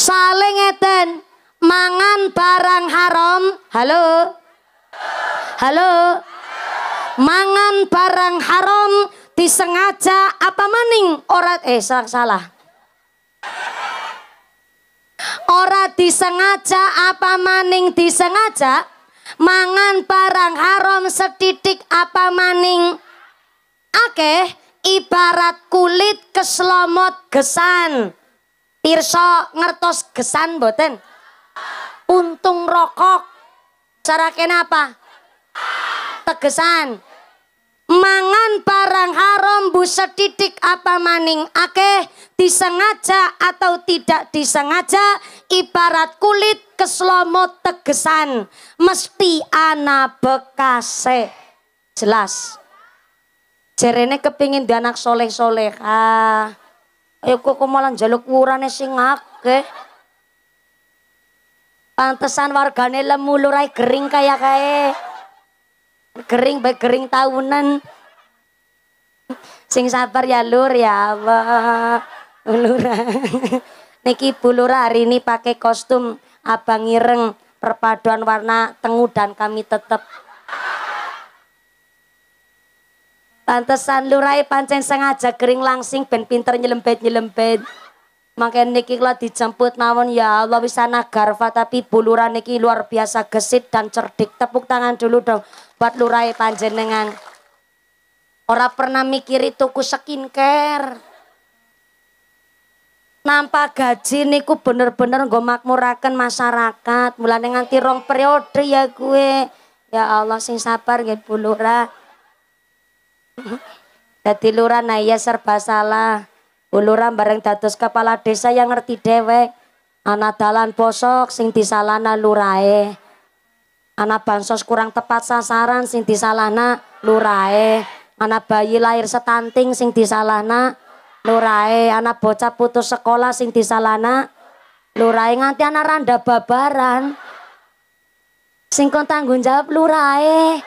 saling ngeten mangan barang haram halo halo mangan barang haram disengaja apa maning ora eh salah salah, ora disengaja apa maning disengaja mangan barang haram setitik apa maning akeh ibarat kulit keselomot gesan Pirsa ngertos gesan boten? Untung rokok. Cara kenapa? Tegesan. Mangan barang haram sedidik apa maning akeh disengaja atau tidak disengaja ibarat kulit keslomo tegesan mesti ana bekase jelas jerene kepingin di anak soleh soleh ah ayo kok malah jaluk wurane sing akeh. Pantesan wargane lemu lurai kering kaya kae. kering baik kering tahunan. Sing sabar ya lur ya Allah. lur Niki Bu hari ini pakai kostum abang ireng perpaduan warna tengu dan kami tetap Pantesan lurai pancen sengaja kering langsing ben pinter nyelempet-nyelempet. Makin niki lo dijemput namun ya Allah bisa garfa tapi buluran niki luar biasa gesit dan cerdik. Tepuk tangan dulu dong buat lurai dengan orang pernah mikir itu ku skincare. Nampak gaji niku bener-bener gomak murakan masyarakat. mulai nganti rong periode ya gue. Ya Allah sing sabar gitu lurai. Dadi lurah nah iya serba salah. Uluran bareng dados kepala desa yang ngerti dewek. Anak dalan posok sing disalana lurae. Anak bansos kurang tepat sasaran sing disalana lurae. Anak bayi lahir setanting sing disalana lurae. Anak bocah putus sekolah sing disalana lurae. Nganti anak randa babaran. Sing kon tanggung jawab lurae.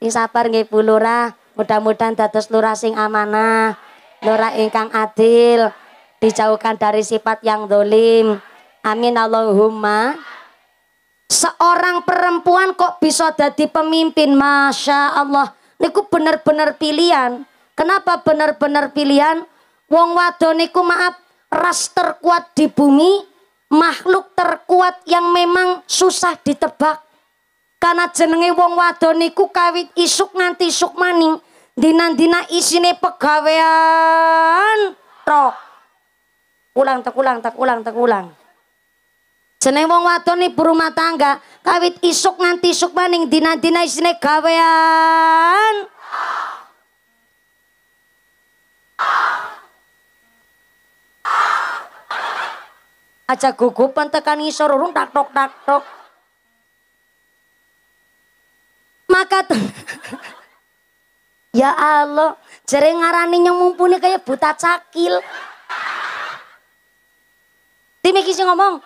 Sing sabar nggih Bu Lurah. Mudah-mudahan dados lurah sing amanah, lurah ingkang adil, dijauhkan dari sifat yang dolim. Amin Allahumma. Seorang perempuan kok bisa jadi pemimpin, Masya Allah. Niku bener-bener pilihan. Kenapa bener-bener pilihan? Wong wadon niku maaf, ras terkuat di bumi, makhluk terkuat yang memang susah ditebak. Karena jenenge wong wadon niku kawit isuk nganti isuk maning dina-dina isine pegawean tok ulang tak ulang tak ulang tak ulang Seneng wong wadon ibu rumah tangga kawit isuk nganti isuk maning dina-dina isine gawean aja gugup tekan ngisor urung tak tok tak tok maka Ya Allah, jere ngarani yang mumpuni kayak buta cakil. Timi kisi ngomong.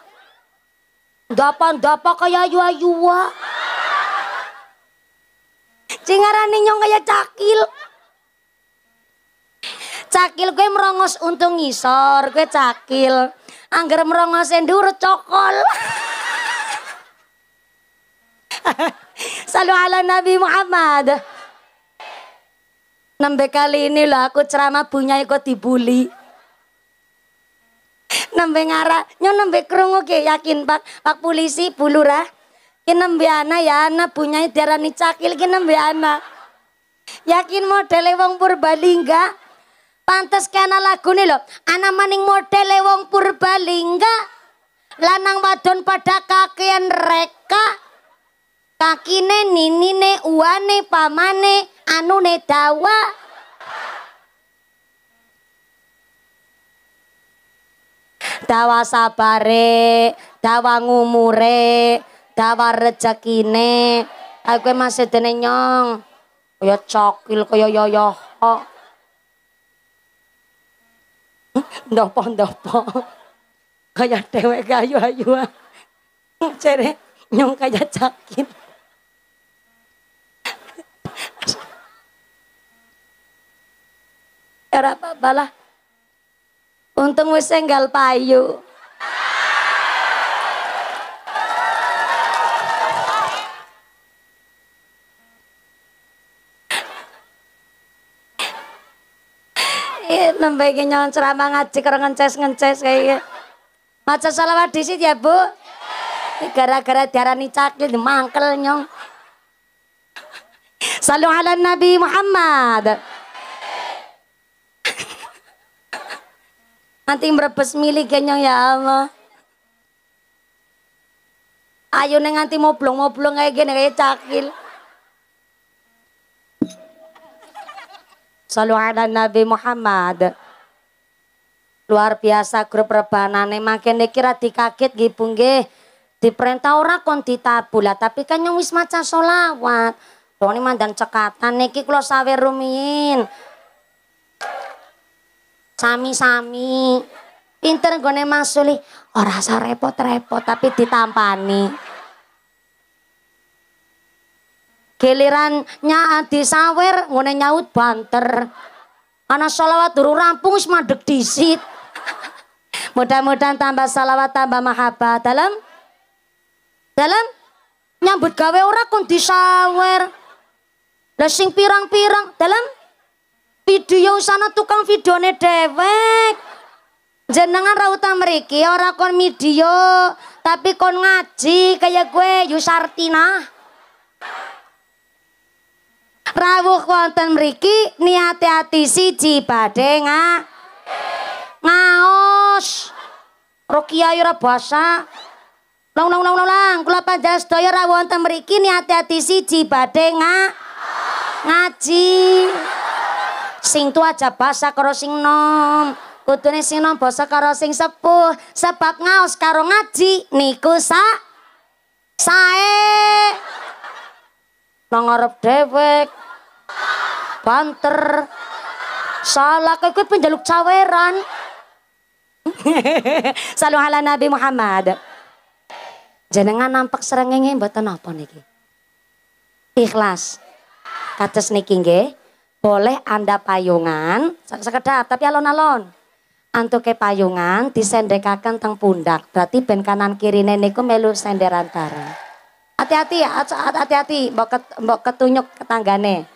dapa-dapa kayak ayu-ayuwa. Sing ngarani nyong kaya cakil. Cakil gue merongos untung ngisor, gue cakil. Angger merongos endur cokol. Salam ala Nabi Muhammad. Nambah kali ini loh aku ceramah punya kok dibully. Nambah ngara, nyon nambah kerungu ke yakin pak, pak polisi pulurah. Kena nembe ana ya ana punya e darani cakil ki nembe ana. Yakin model wong Purbalingga. pantas kena lagu lagune lo. ana maning model wong Purbalingga. Lanang wadon pada kakean reka. Kakine, ninine, uane, pamane, anune dawa dawa sabare dawa ngumure dawa rejekine aku masih dene nyong kaya cokil kaya yoyo kok ndopo ndopo kaya dewek Ayo, ayo. nyong kaya cakil Ora apa balah Untung wis enggal payu. nembe iki nyolong ceramah ngaji karo ngences-ngences kayak gitu. Maca selawat disit ya, Bu. Gara-gara diarani cakil mangkel nyong. Salam ala Nabi Muhammad. Nanti merebes milih kenyang ya Allah. Ayo neng nanti moblong-moblong kayak gini kayak cakil. Salu ala Nabi Muhammad. Luar biasa grup rebanane makin dikira dikaget nggih Di perintah Diperintah ora kon ditabula tapi kan yang wis maca selawat. ini mandan cekatan niki kula sawer rumiin sami-sami pinter nggone masuli oh rasa repot-repot tapi ditampani kelirannya nyaat disawer ngone nyaut banter ana sholawat dulu rampung wis disit mudah-mudahan tambah salawat tambah mahabbah dalam dalam nyambut gawe ora kon disawer lah pirang-pirang dalam video sana tukang videone dewek jenengan rautan meriki ora kon video tapi kon ngaji kayak gue yusartina rawuh konten meriki niat hati siji pade nga ngaos roki ayo rabasa lang lang lang lang lang kula panjang sedaya rawuh konten meriki niat hati siji pade nga ngaji ngaji Sing tua aja basa karo sing nom. Kudune sing nom basa karo sing sepuh. Sebab ngaos karo ngaji niku sa sae. Nang arep dewek. Banter. Salah kowe kuwi penjaluk caweran. Salu ala Nabi Muhammad. Jenengan nampak serengenge mboten napa niki? Ikhlas. kates niki nggih boleh Anda payungan, sekedar tapi alon-alon. ke payungan disendekakan teng pundak, berarti ben kanan kiri neneku melu senderan bareng. Hati-hati ya, hati-hati, mbok ket, mbok ketunyuk ketanggane.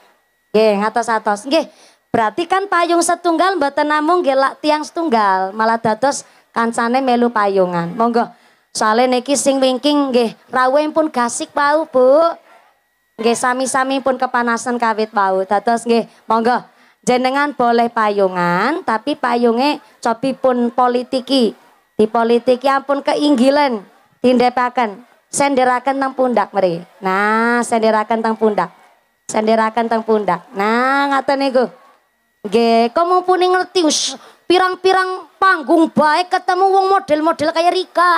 Nggih, ngatos-atos. Nggih, berarti kan payung setunggal mboten namung nggih tiang setunggal, malah dados kancane melu payungan. Monggo, soalnya niki sing wingking nggih, pun gasik pau, Bu. Nggih sami-sami pun kepanasan kawit bau, Dados nggih monggo jenengan boleh payungan tapi payunge copi pun politiki. Di politiki ampun keinggilan tindepaken senderakan teng pundak meri. Nah, senderakan teng pundak. senderakan teng pundak. Nah, ngaten niku. Nggih, mumpuni ngerti pirang-pirang panggung baik ketemu wong model-model kayak Rika.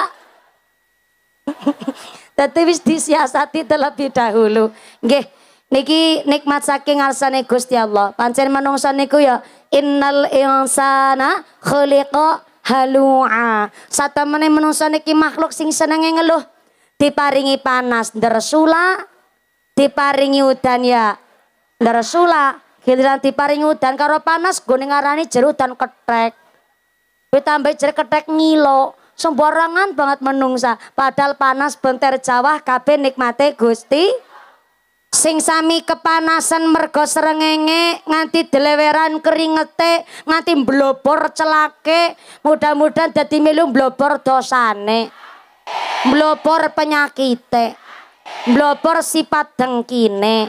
Dadi wis disiasati terlebih dahulu. Nggih, niki nikmat saking ngarsane Gusti Allah. Pancen manungsa niku ya innal insana khuliqa halu'a. Satemene manungsa niki makhluk sing senenge ngeluh. Diparingi panas ndresula, diparingi udan ya ndresula. Giliran diparingi udan karo panas gone ngarani jerudan ketek. Kuwi tambah jer ngilo. Semborangan banget menungsa padahal panas benter jawah kabe nikmate Gusti sing sami kepanasan mergo serengenge nganti deleweran keringete nganti blopor celake mudah-mudahan jadi melu blopor dosane blopor penyakite blopor sifat dengkine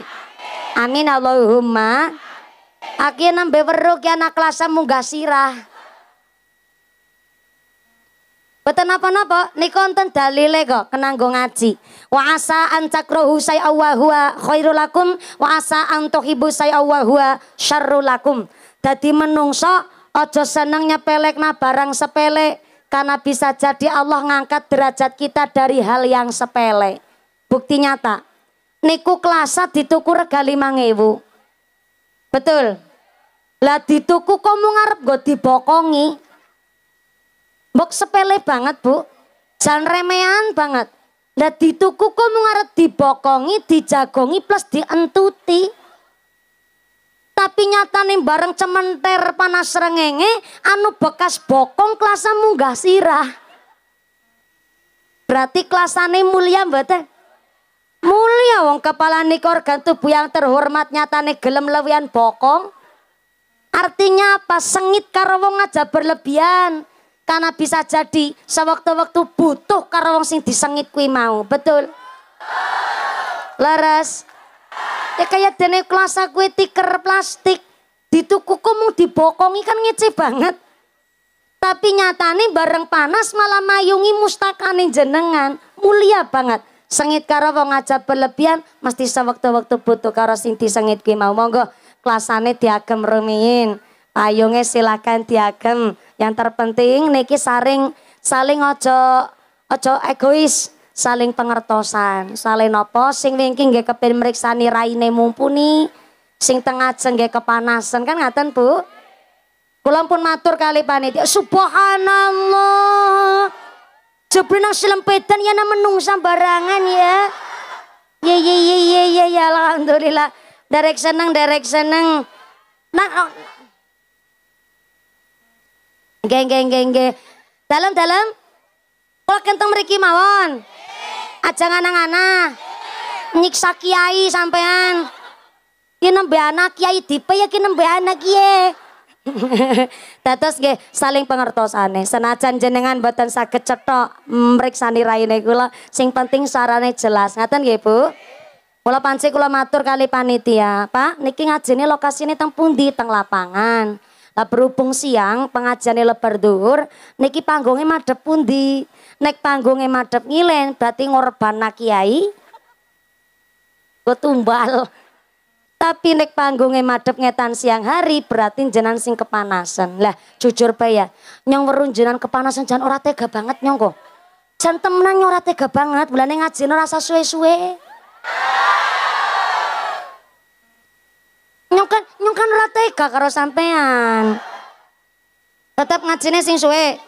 amin Allahumma Aki nambah weruh ya anak kelasnya munggah sirah. Betul napa-napa niku konten dalile kok kenanggo ngaji. Wa asa an takrahu say'a wa khairul lakum wa asa an tuhibbu say'a wa syarrul lakum. Dadi menungso aja pelek na barang sepele karena bisa jadi Allah ngangkat derajat kita dari hal yang sepele. Bukti nyata. Niku kelasa dituku rega lima ngewu. Betul. Lah dituku kok mau ngarep gue dibokongi. Mbok sepele banget, Bu. Jangan remehan banget. Lah tuku kok arep dibokongi, dijagongi plus dientuti. Tapi nyatane bareng cementer panas rengenge anu bekas bokong klasa munggah sirah. Berarti klasane mulia bete, Mulia wong kepala nih korgan tubuh yang terhormat nyatane gelem lewian bokong. Artinya apa? Sengit karo wong aja berlebihan karena bisa jadi sewaktu-waktu butuh karena wong sing disengit kui mau betul leres ya kayak dene kelas kuwi tiker plastik ditukuku mau dibokongi kan ngece banget tapi nyatane bareng panas malah mayungi mustakane jenengan mulia banget sengit karo wong aja berlebihan mesti sewaktu-waktu butuh karo sing disengit kuwi mau monggo kelasane diagem rumiin payunge silakan diagem yang terpenting niki saring saling ojo ojo egois, saling pengertosan, saling nopo sing wingi nggih kepen mriksani raine mumpuni, sing tengah gak kepanasan kan ngaten Bu? Kula pun matur kali panitia, subhanallah. Jebul nang selempetan ya nang menungsa barangan ya. ya ya ya ya ye ya alhamdulillah. Derek seneng, derek seneng. Nang Geng geng geng geng. Dalam dalam. Kalau kenteng mereka mawon. aja anak-anak. Nyiksa kiai sampean. Ki nembe anak kiai dipe ya ki nembe anak kiai. Dados nggih saling pengertosane. Senajan jenengan boten saged cetok mriksani raine kula, sing penting sarane jelas. Ngaten nggih, Bu? Kula panci kula matur kali panitia, Pak, niki ngajine lokasine teng pundi? Teng lapangan. Eh, berhubung siang pengajiannya lebar dhuwur niki panggungnya pun pundi? Nek panggungnya madep ngilen berarti nakiyai, kiai. Ketumbal. Tapi nek panggungnya madep ngetan siang hari berarti jenan sing kepanasan. Lah jujur bayar ya, nyong werun jenan kepanasan jangan ora tega banget nyong kok. jangan temenan nyong ora tega banget, bulan ngaji ora rasa suwe-suwe. Nyungkan nyungkan ora tega karo sampean. Tetap ngajine sing suwe.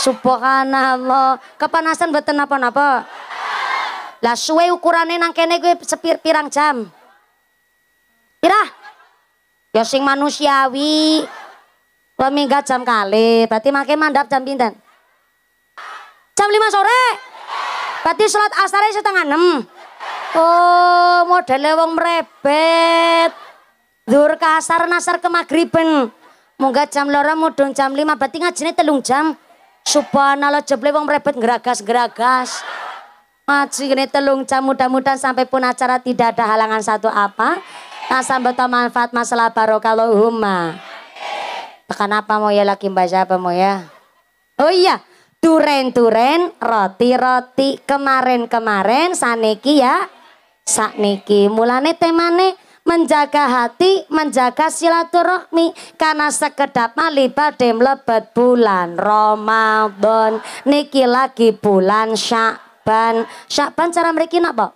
Subhanallah. Kepanasan beten apa-apa. Lah suwe ukurane nang kene kuwi sepir pirang jam. Pirah? Ya sing manusiawi. Wah minggat jam kali, berarti makin mandap jam pinten? Jam 5 sore. Berarti sholat asarnya setengah 6. Oh, modelnya wong merebet. Dur ke asar nasar ke magriben. moga jam lora mudung jam lima berarti ngajinnya telung jam. Subhanallah jeble wong mrebet geragas-geragas. Ngaji ini telung jam mudah-mudahan sampai pun acara tidak ada halangan satu apa. betul manfaat masalah barokallahumma. Tekan apa mau ya lagi mbak siapa mau ya? Oh iya, turen turen roti-roti, kemarin-kemarin, saniki ya, sakniki. Mulane temane menjaga hati, menjaga silaturahmi karena sekedap mali badhe mlebet bulan Ramadan niki lagi bulan Syakban. Syakban cara mereka apa?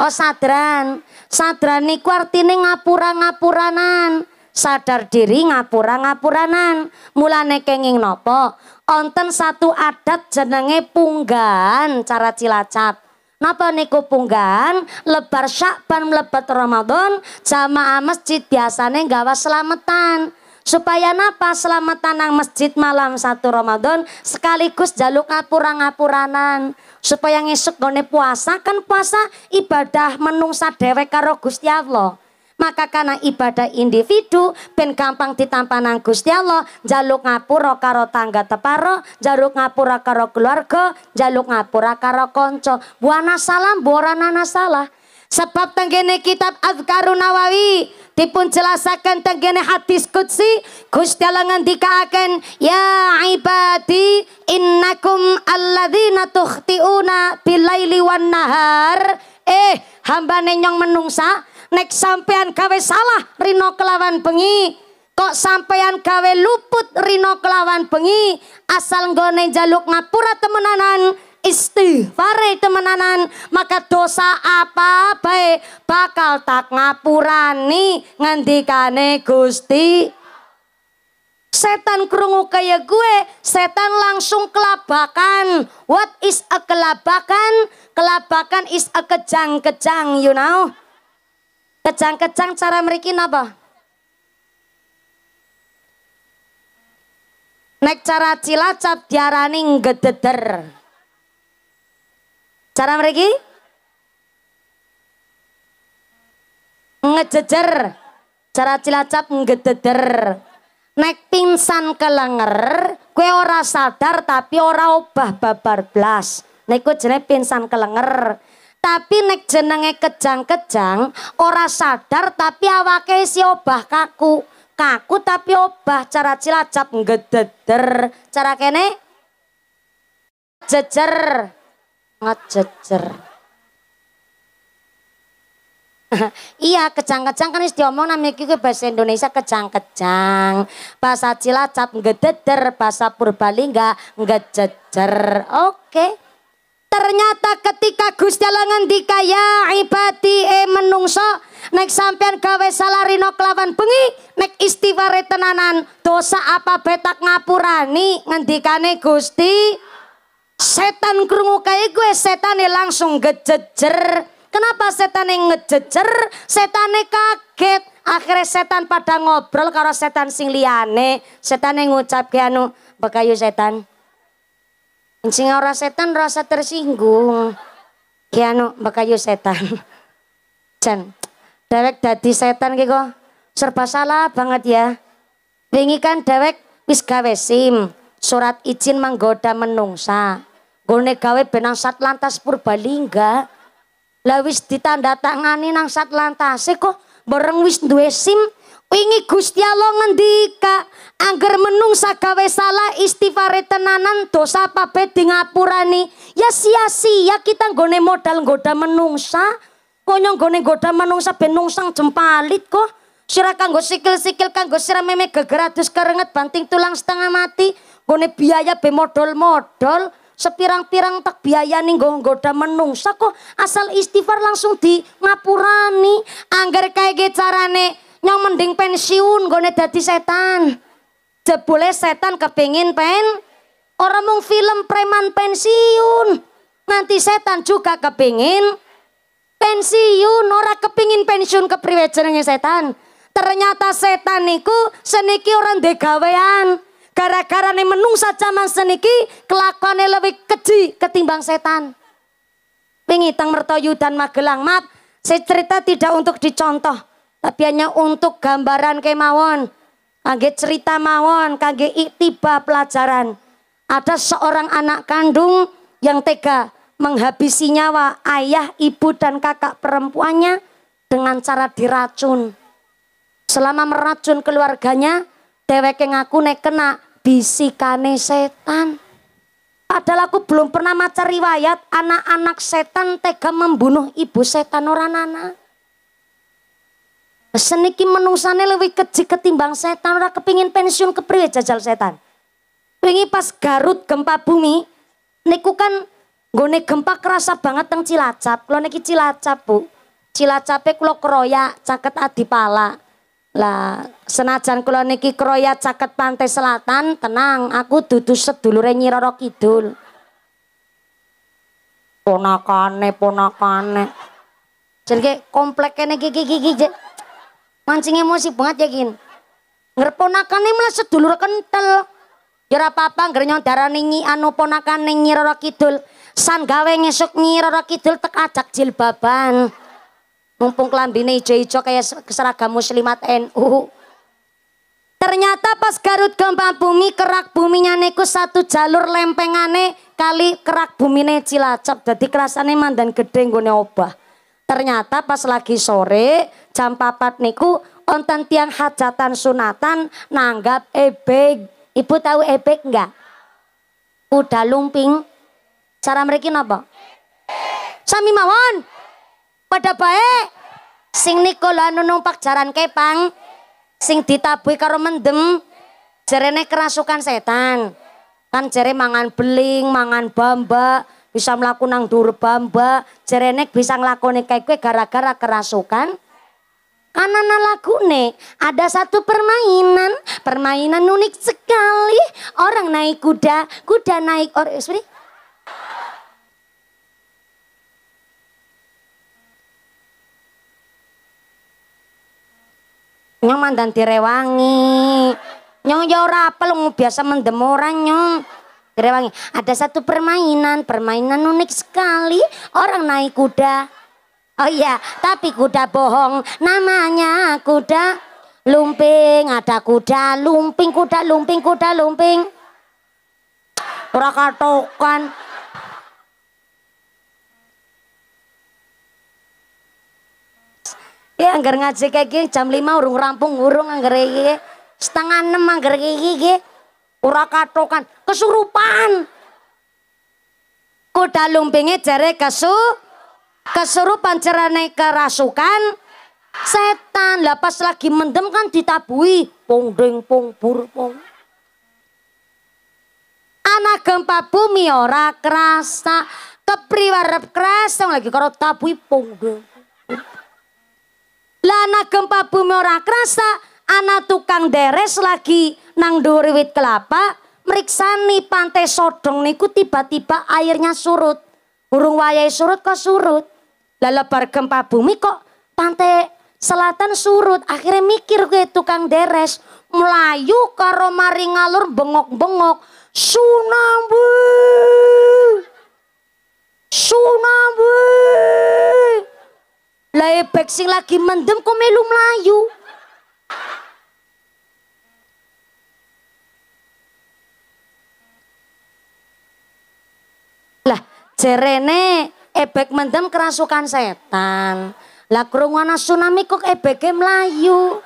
Oh sadran. Sadran niku artine ngapura-ngapuranan. Sadar diri ngapura-ngapuranan. Mulane kenging nopo, Onten satu adat jenenge punggan cara Cilacap. Napa niku punggan lebar Syakban mlebet Ramadan jamaah masjid biasane gawa selamatan. Supaya napa selamatan nang masjid malam satu Ramadan sekaligus jaluk ngapura-ngapuranan. Supaya ngisuk gone puasa kan puasa ibadah menungsa dewek karo Gusti Allah maka karena ibadah individu ben gampang ditampanang Gusti Allah jaluk ngapura karo tangga teparo jaluk ngapura karo keluarga jaluk ngapura karo konco buana salam buana salah sebab tenggene kitab azkaru Nawawi dipun jelasakan tenggene hadis kutsi Gusti Allah ngendikaaken ya ibadi innakum alladzina tukhtiuna bilaili wan nahar eh hamba nenyong menungsa nek sampean gawe salah rino kelawan bengi kok sampean gawe luput rino kelawan bengi asal nggone jaluk ngapura temenanan istighfare temenanan maka dosa apa baik bakal tak ngapurani ngendikane Gusti setan kerungu kaya gue setan langsung kelabakan what is a kelabakan kelabakan is a kejang-kejang you know Kecang-kecang cara meriki apa? Nek cara cilacap diarani ngededer. Cara meriki? Ngejejer. Cara cilacap ngededer. Nek pingsan kelenger, kue ora sadar tapi ora obah babar blas. Nek kue jenis pingsan kelenger. Tapi nek jenenge kejang-kejang, ora sadar tapi awake si obah kaku. Kaku tapi obah cara cilacap ngededer. Cara kene jejer. Ngejejer. iya kejang-kejang kan istri omong namanya iki bahasa Indonesia kejang-kejang. Bahasa Cilacap ngededer, bahasa Purbalingga ngejejer. Oke. Okay ternyata ketika Gusti Allah ngendika ya ibati e menungso naik sampean gawe salarino kelawan bengi nek istiware tenanan dosa apa betak ngapurani ngendikane Gusti setan krungu kae gue setane langsung gejejer kenapa setan setane ngejejer setane kaget akhirnya setan pada ngobrol karo setan sing setan setane ngucap kianu anu bekayu setan Sing ora setan rasa tersinggung. Ki anu setan. Jan, dewek dadi setan ki kok serba salah banget ya. Wingi kan dewek wis gawe SIM, surat izin menggoda menungsa. Gone gawe benang lantas Purbalingga. Lah wis ditanda tangani nang Satlantase kok bareng wis duwe SIM Wingi Gusti Allah ngendika, angger menungsa gawe salah istighfar tenanan dosa pape di ngapurani. Ya sia-sia ya kita nggone modal goda menungsa. Konyong nggone goda menungsa benung sang jempalit kok. Sira kanggo sikil-sikil kanggo sira meme gegeratus kerenget banting tulang setengah mati. Nggone biaya be modal modal Sepirang-pirang tak biaya nih goda menungsa kok asal istighfar langsung di ngapurani. Angger kaya carane yang mending pensiun gue dadi setan. Jebule setan kepingin pen orang mung film preman pensiun. Nanti setan juga kepingin pensiun, ora kepingin pensiun ke jenenge setan. Ternyata setan niku seniki orang degawean. Gara-gara nih saja zaman seniki kelakuannya lebih keji ketimbang setan. pingitang mertoyu dan magelang mat, saya cerita tidak untuk dicontoh. Tapi hanya untuk gambaran kemawon. kaget cerita mawon, kangge iktiba pelajaran. Ada seorang anak kandung yang tega menghabisi nyawa ayah, ibu, dan kakak perempuannya dengan cara diracun. Selama meracun keluarganya, dewek yang aku nek kena bisikane setan. Padahal aku belum pernah maca riwayat anak-anak setan tega membunuh ibu setan orang anak. Seniki menungsane lebih keji ketimbang setan Rak kepingin pensiun pria jajal setan. Wingi pas Garut gempa bumi niku kan gue gempa kerasa banget teng Cilacap. Kula niki Cilacap, Bu. Cilacape kula keroyak caket Adipala. Lah senajan kalau niki keroyak caket Pantai Selatan, tenang aku dudu sedulur Nyi Roro Kidul. Ponakane, ponakane. Jadi kompleknya kene kiki kiki. Mancing emosi banget ya kin. Ngerponakannya malah sedulur kental. Ya apa-apa darah darani anu ponakan nengi roro kidul. San gawe ngesuk nyi roro kidul tek ajak jilbaban. Mumpung kelambine ijo-ijo kayak seragam muslimat NU. Ternyata pas Garut gempa bumi kerak buminya neku satu jalur lempengane kali kerak bumine Cilacap. Jadi kerasannya mandan gede ngone obah ternyata pas lagi sore jam papat niku onten tiang hajatan sunatan nanggap ebek ibu tahu ebek enggak udah lumping cara mereka napa sami mawon pada baik sing lanu numpak jaran kepang sing ditabui karo mendem jerene kerasukan setan kan jere mangan beling mangan bamba bisa melakukan nang durbamba cerenek bisa ngelakoni kayak gue gara-gara kerasukan. Karena lagu nih, ada satu permainan, permainan unik sekali. Orang naik kuda, kuda naik or, eh, sorry. Nyong mandan direwangi. Nyong ya ora apel biasa mendem orang nyong. Gerewangi. Ada satu permainan, permainan unik sekali. Orang naik kuda. Oh iya, tapi kuda bohong. Namanya kuda lumping. Ada kuda lumping, kuda lumping, kuda lumping. Prakatokan. Ya anggar ngaji kayak gini jam lima urung rampung urung anggar iki. Setengah enam anggar iki iki. urakatokan kesurupan. Kuda lumpingnya jare kesu kesurupan cerane kerasukan setan lah pas lagi mendem kan ditabui pong deng pung bur pong anak gempa bumi ora kerasa kepriwarep kerasa lagi karo tabui pong deng lah anak gempa bumi ora kerasa anak tukang deres lagi nang dhuwur wit kelapa meriksani pantai Sodong niku tiba-tiba airnya surut. Burung wayai surut kok surut. Lelebar gempa bumi kok pantai selatan surut. Akhirnya mikir ke tukang deres. Melayu karo mari ngalur bengok-bengok. Tsunami. Tsunami. lebek sing lagi mendem kok melu Melayu. Jerene ebek mendem kerasukan setan. Lah krungu tsunami kok ebeknya Melayu?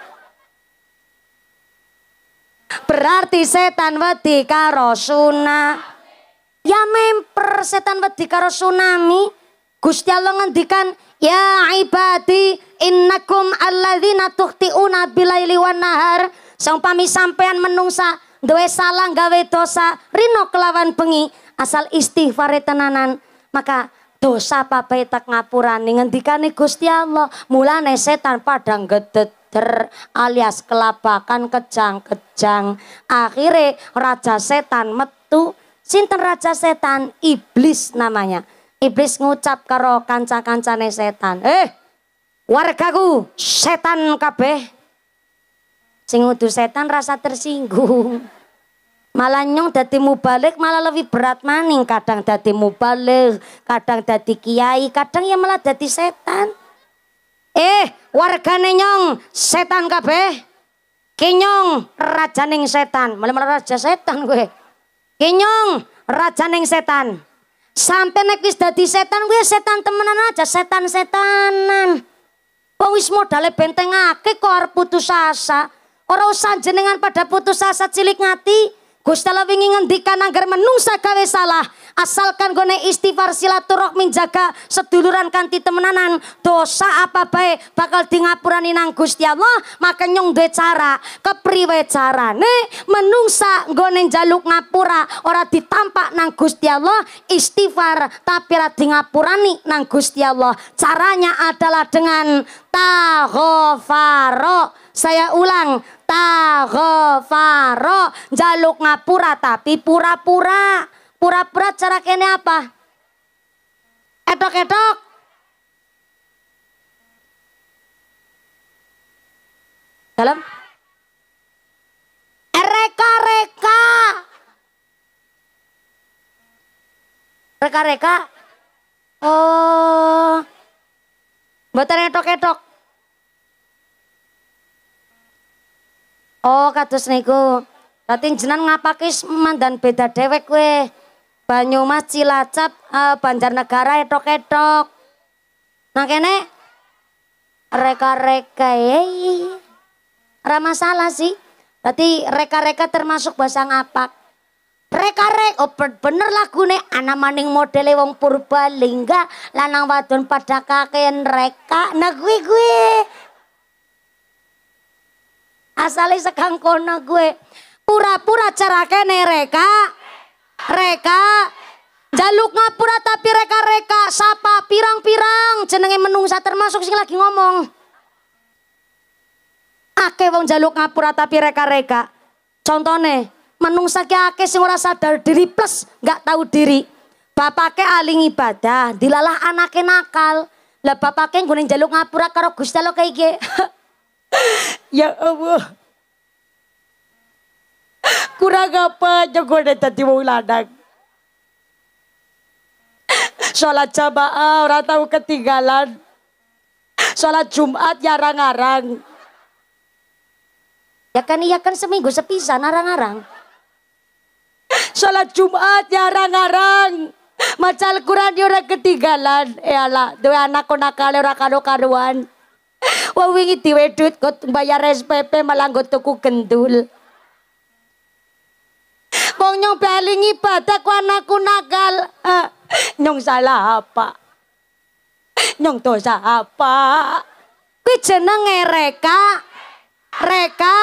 Berarti setan wedi karo tsunami. Ya memper setan wedi karo tsunami. Gusti Allah ngendikan, "Ya ibadi, innakum alladzina tuhtiuna bilaili wan nahar." Sampami sampean menungsa duwe salah gawe dosa rino kelawan bengi asal istighfar tenanan maka dosa papai tak ngapurani ngendikane Gusti Allah mulane setan padang gededer alias kelabakan kejang-kejang akhirnya raja setan metu sinten raja setan iblis namanya iblis ngucap karo kanca-kancane setan eh wargaku setan kabeh sing udu setan rasa tersinggung malah nyong dadi mubalik malah lebih berat maning kadang datimu mubalik kadang dati kiai kadang ya malah dati setan eh wargane nyong setan kabeh kinyong rajaning setan malah malah raja setan gue kinyong neng setan sampai nek wis dadi setan gue setan temenan aja setan setanan Wong wis modale bentengake kok arep putus asa. Ora usah jenengan pada putus asa cilik ngati. Gusti Allah wingi ngendikan angger menungsa gawe salah asalkan gone istighfar silaturahmi jaga seduluran kanti temenanan dosa apa baik bakal di ngapurani nang Gusti Allah maka nyong duwe cara kepriwe carane menungsa nggone jaluk ngapura ora ditampak nang Gusti Allah istighfar tapi lah di ngapurani nang Gusti Allah caranya adalah dengan tahofaro saya ulang tahofaro jaluk ngapura tapi pura-pura Pura-pura cara kene apa? Etok-etok. Dalam. Reka-reka. Reka-reka. Oh. Mboten etok-etok. Oh kados niku. Berarti jenengan ngapakis mandan beda dewek weh. Banyumas, Cilacap, uh, Banjarnegara, etok-etok. Nah kene reka-reka yei. Ora masalah sih. Berarti reka-reka termasuk bahasa ngapak. reka reka, oh bener lagune ana maning modele wong purba lingga, lanang wadon pada kakean reka. Nah gue gue, asalnya sekang kono gue. Pura-pura cara kene reka. Reka. Jaluk ngapura tapi reka-reka. Sapa pirang-pirang. Jenenge menungsa termasuk sing lagi ngomong. Ake wong jaluk ngapura tapi reka-reka. Contohnya. Menungsa ke ake sing ora sadar diri plus nggak tahu diri. Bapake aling ibadah. Dilalah anak anake nakal. Lah bapake nggone jaluk ngapura karo Gusti lo kayak Ya Allah. Kurang apa jagoan tadi mau ladang. Sholat jamaah orang tahu ketinggalan. Sholat Jumat jarang ya arang Ya kan iya kan seminggu sepisan arang-arang. Sholat Jumat ya arang macal kurang quran orang ketinggalan. ya eh, lah dua anak konakal orang kado-kadoan. Wawingi tiwedut got bayar SPP malang got tuku gendul. Wong nyong baling ibadah ku anakku nakal. Eh, nyong salah apa? Nyong dosa apa? Kuwi jenenge reka. Reka.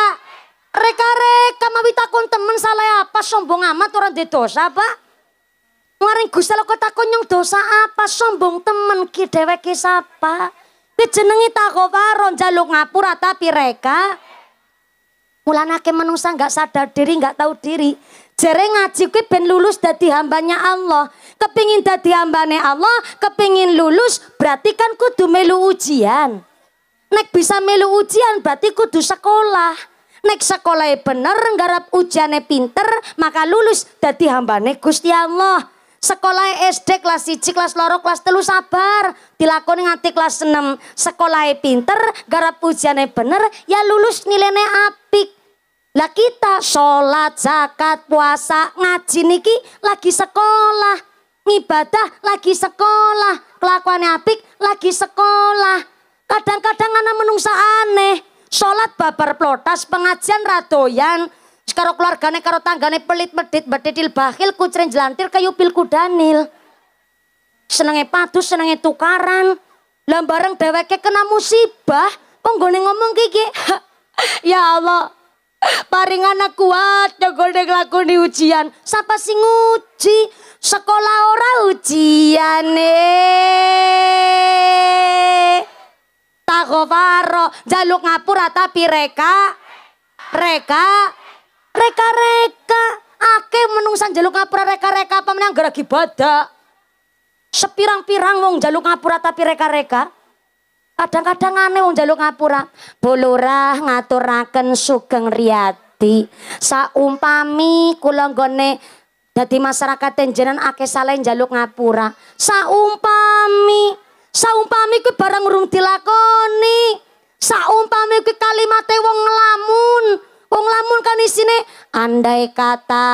Reka reka mawi takon temen salah apa sombong amat orang di dosa apa? Maring Gusti Allah kok takon nyong dosa apa sombong temen ki dheweke sapa? Kuwi jenenge takowaro njaluk ngapura tapi reka. Mulanake menungsa nggak sadar diri, nggak tahu diri. Jere ngaji kuwi ben lulus dadi hambanya Allah. Kepingin dadi hambane Allah, kepingin lulus berarti kan kudu melu ujian. Nek bisa melu ujian berarti kudu sekolah. Nek sekolah e bener, nggarap ujiannya pinter, maka lulus dadi hambane Gusti Allah. Sekolah e SD kelas 1, kelas 2, kelas 3 sabar. Dilakoni nganti kelas 6. Sekolahnya e pinter, garap ujiannya bener, ya lulus nilainya apik. Lah kita sholat, zakat, puasa, ngaji niki lagi sekolah. Ngibadah lagi sekolah. Kelakuan apik lagi sekolah. Kadang-kadang anak menungsa aneh. Sholat babar plotas, pengajian radoyan. Karo keluargane, karo tanggane pelit medit, berdetil bakhil, kucerin, jelantir, kayu pilku danil Senenge padus, senenge tukaran. Lah bareng kena musibah, kok ngomong gigi ya Allah, Paring anak kuat nyogol laku di ujian. Sapa sih nguji? Sekolah ora ujian Takofaro jaluk ngapura tapi reka reka reka reka ake menungsan jaluk ngapura reka reka apa menang gara gibadak sepirang-pirang wong jaluk ngapura tapi reka reka Kadang-kadang aneh wong jaluk ngapura. Bulurah ngaturaken sugeng Sa Saumpami kula nggone dadi masyarakat jenengan akeh saleh jaluk ngapura. Saumpami saumpami kuwi barang urung dilakoni. Saumpami kuwi e wong lamun, Wong lamun kan isine andai kata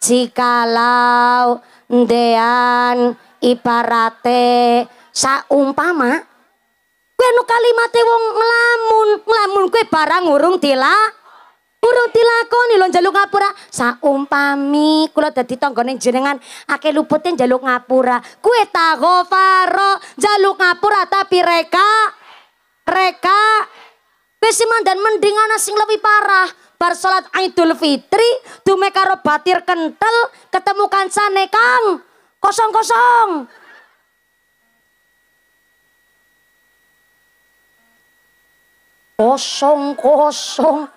jikalau ndean ibarate saumpama kabeh nu kalimate wong ngelamun, ngelamun kuwi barang urung tila, urung dilakoni lho jaluk ngapura. Saumpami kula tadi tonggonin jenengan akeh luputin jaluk ngapura. kue tago faro jaluk ngapura tapi reka reka pesiman dan mendingan asing lebih parah. Bar sholat Idul Fitri dume karo batir kental ketemukan kancane Kang kosong-kosong. kosong kosong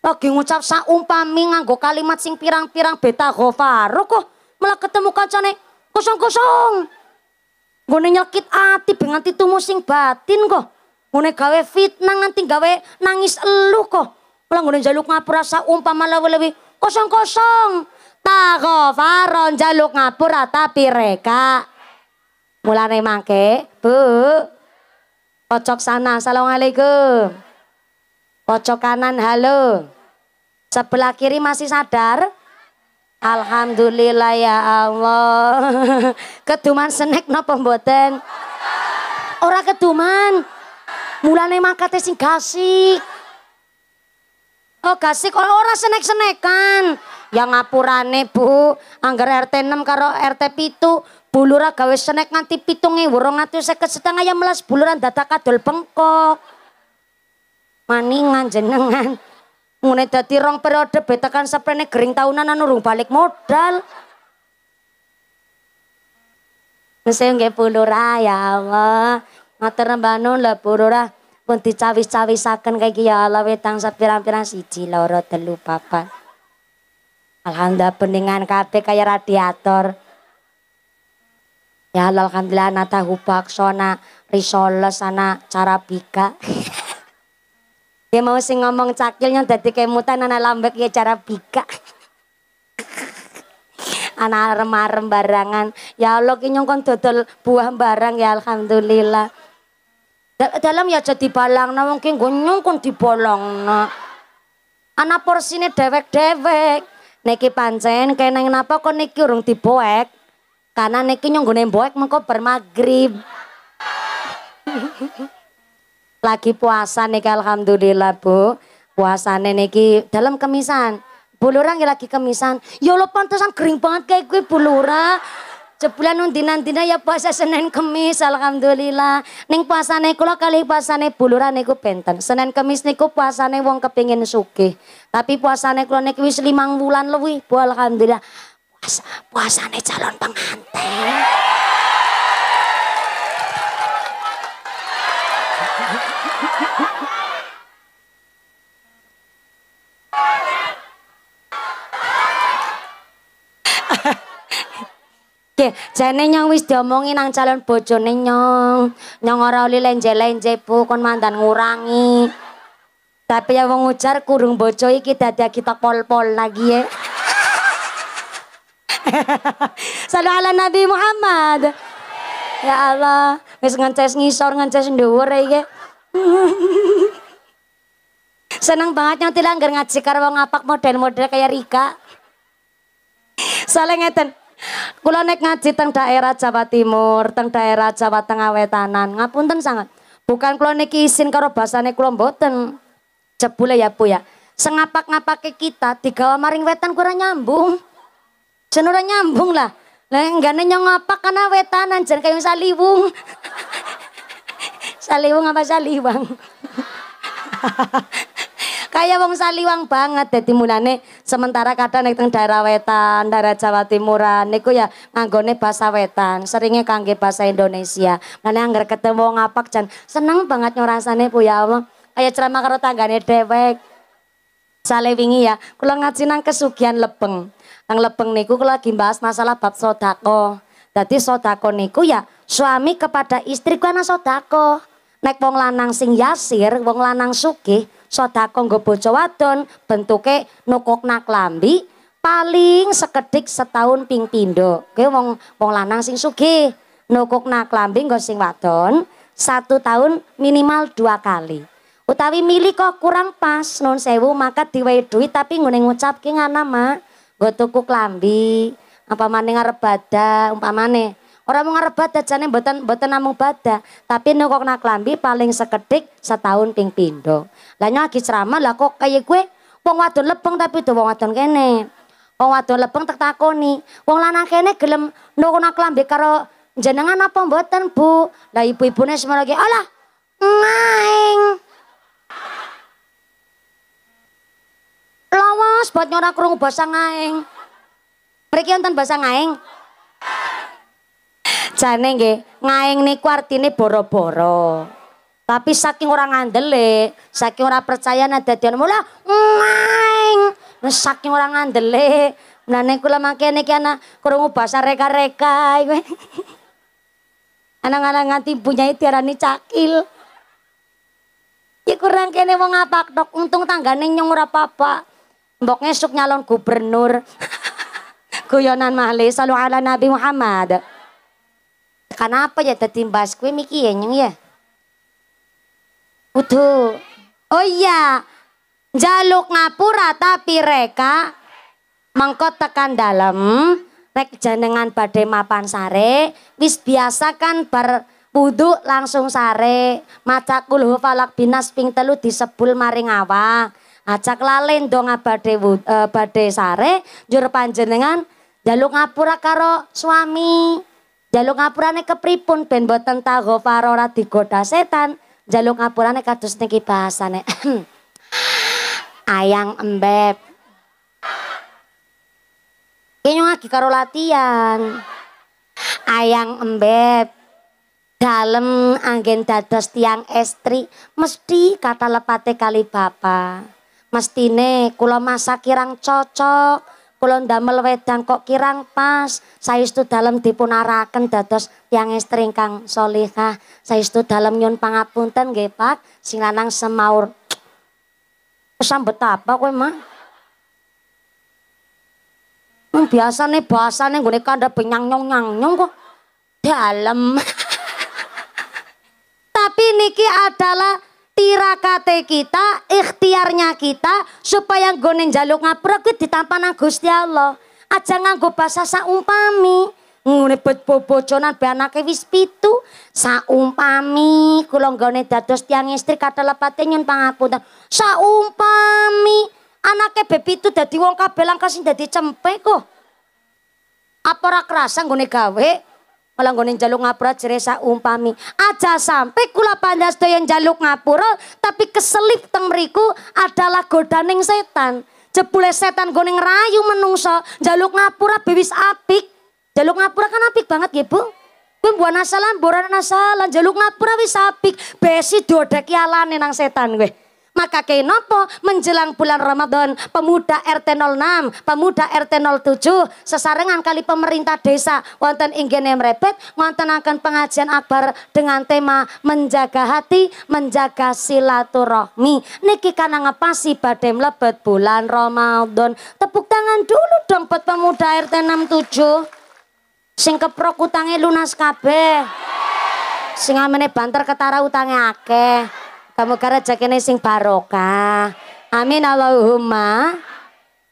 lagi ngucap saumpami nganggo kalimat sing pirang-pirang beta ghafaru kok malah ketemu kancane kosong kosong ngone nyelkit ati nganti tumu sing batin kok ngone gawe fitnah nganti gawe nangis elu kok malah ngone jaluk ngapura saumpama lewe-lewe kosong kosong ta ghafaron jaluk ngapura tapi reka mulane mangke bu Pocok sana, Assalamualaikum. Pocok kanan, halo. Sebelah kiri masih sadar? Alhamdulillah ya Allah. Keduman senek no pemboten. Ora keduman. Mulane makate sing gasik. Oh gasik oh, ora ora senek-senekan. Yang ngapurane Bu, anggar RT 6 karo RT 7 Bulura gawe senek nganti pitung wurung atu seket setengah ya melas buluran data kadol bengkok. Maningan jenengan. mune dati rong periode betakan seprene gering tahunan anurung balik modal. Mesih nggih bulura ya Allah. Matur mbanun lho bulura pun dicawis-cawisaken kae ya Allah wetang sapirang-pirang siji loro telu papa Alhamdulillah beningan kabeh kaya radiator. Ya Alhamdulillah tahu hubak sona risoles sana cara pika. Dia mau sih ngomong cakilnya dadi kemutan anak lambek ya cara anak arem-arem barangan. Ya Allah ki nyongkon dodol buah barang ya alhamdulillah. Dal dalam ya jadi balang na mungkin ki nyongkon dibolong na. Anak porsinya dewek-dewek. Niki pancen kayak neng napa kok niki urung karena niki nyenggone boek mengko bermagrib. Lagi puasa niki alhamdulillah Bu. Puasane niki dalam kemisan. Bulurang ya lagi kemisan. Ya lo pantesan kering banget kayak gue bulura. Jebulan nanti nanti ya puasa Senin Kemis alhamdulillah. Ning puasane kula kali puasa puasane buluran niku benten. Senin Kemis niku puasane wong kepingin sugih. Tapi puasane kula niku wis limang wulan luwih, alhamdulillah. Mas, puasane calon pengantin. Oke, jane nyong wis diomongi nang calon bojone nyong. Nyong ora oli lenje-lenje Bu, kon mandan ngurangi. Tapi ya wong ujar kurung bojo iki dadi kita pol-pol lagi ya. Salu ala Nabi Muhammad. Ya Allah, wis ngances ngisor, ngances ndhuwur ya iki. Seneng banget yang langgar ngaji karo wong apak model-model kayak Rika. Soalnya ngeten, kula nek ngaji teng daerah Jawa Timur, teng daerah Jawa Tengah Wetanan, ngapunten sangat. Bukan kula niki isin karo basane kula mboten. Jebule ya Bu ya. Sengapak-ngapake kita digawa maring wetan kurang nyambung. Jan ora nyambung lah. Lah enggane nyong apa karena wetanan jan kayung saliwung. saliwung apa saliwang? Kayak wong saliwang banget dadi mulane sementara kadang nek teng daerah wetan, daerah Jawa Timuran niku ya nganggone basa wetan, seringnya kangge bahasa Indonesia. Mulane anggar ketemu wong apak jan seneng banget nyorasane Bu ya Allah. Kayak ceramah karo tanggane dewek. Sale wingi ya, kula ngaji nang kesugihan Lebeng. Nang lepeng niku lagi bahas masalah bab sodako. Jadi sodako niku ya suami kepada istri kuana sodako. Nek wong lanang sing yasir, wong lanang suki. sodako nggo bojo wadon, bentuke nukuk nak lambi, paling sekedik setahun ping pindo. Kuwi wong wong lanang sing suki nukuk nak lambi nggo sing wadon, satu tahun minimal dua kali. Utawi milih kok kurang pas non sewu maka diwai duit tapi nguning ke ngana mak. Nggo tuku klambi, mana ngarep bada, umpamane Orang mau ngarep bada jane mboten mboten namu bada, tapi nengok nak klambi paling sekedik setahun ping pindo, lainnya lagi ceramah lah kok kayak gue wong wadon lepeng tapi tuh wong wadon kene. Wong wadon lepeng tak takoni, wong lanang kene gelem nengok nak klambi karo jenengan apa mboten, Bu? Lah ibu ibunya semono ki, "Alah, ngaing." Lawas buat nyora krungu basa ngaeng. Mereka wonten basa ngaeng? Jane nggih, ngaeng niku nih boro-boro. Tapi saking orang ngandele, saking orang percaya dia mula ngaeng. Saking orang ngandele, menane kula mangke niki ana krungu basa reka-reka Anak-anak nganti punya diarani cakil. Ya kurang kene wong ngapak dok, untung tangga neng nyong ora papa. Mbok ngesuk nyalon gubernur. Guyonan malih salu ala Nabi Muhammad. Kenapa ya tadi mbas kuwi miki ya nyeng ya? Kudu. Oh iya. Jaluk ngapura tapi reka Mengkot tekan dalam. rek jenengan badai mapan sare wis biasa kan ber wudhu langsung sare maca kulhu falak binas ping telu disebul maring awak Acak lalin dong abade uh, sare juru panjenengan jaluk ngapura karo suami. Jaluk ngapurane kepripun ben boten taghofar farora digoda setan. Jaluk ngapurane kados niki bahasane. Ayang embeb. Kene lagi karo latihan. Ayang embeb. dalam anggen dados tiang estri mesti kata lepate kali bapak mestine kula masak kirang cocok kula ndamel wedang kok kirang pas Saya saestu dalem dipunaraken dados tiyang kang solihah. Saya itu dalam nyun pangapunten nggih Pak sing lanang semaur kesambet apa kowe mah hmm, bahasa biasane bahasane nggone ada penyang nyong nyang nyong kok dalam. tapi niki adalah tirakate kita, ikhtiarnya kita supaya nggone jaluk ngapura kuwi ditampa nang Gusti Allah. Aja nganggo basa saumpami. Ngene bojonan be anake wis pitu. Saumpami kula nggone dados tiang istri kadalepate nyun pangapunten. Saumpami anake be pitu dadi wong kabelang kasin dadi cempek kok. Apa ora krasa nggone gawe? Walanggone jaluk ngapura ceresa umpami. Aja sampai kula pandas doyan jaluk ngapura tapi keselip teng mriku adalah godaning setan. Jebule setan gone rayu menungso jaluk ngapura bewis apik. jaluk ngapura kan apik banget ya Bu. Kuwi mbuh nasalan, mbuh nasalan, jaluk ngapura wis apik. Besi dodeki alane nang setan kowe. Maka kenapa menjelang bulan Ramadan pemuda RT 06, pemuda RT 07 sesarengan kali pemerintah desa wonten inggene wonten akan pengajian akbar dengan tema menjaga hati, menjaga silaturahmi. Niki kana ngepasi badhe mlebet bulan Ramadan. Tepuk tangan dulu dong buat pemuda RT 67. Sing keprok utange lunas kabeh. Sing amene banter ketara utange akeh. Kamu kara jakene sing barokah. Amin Allahumma.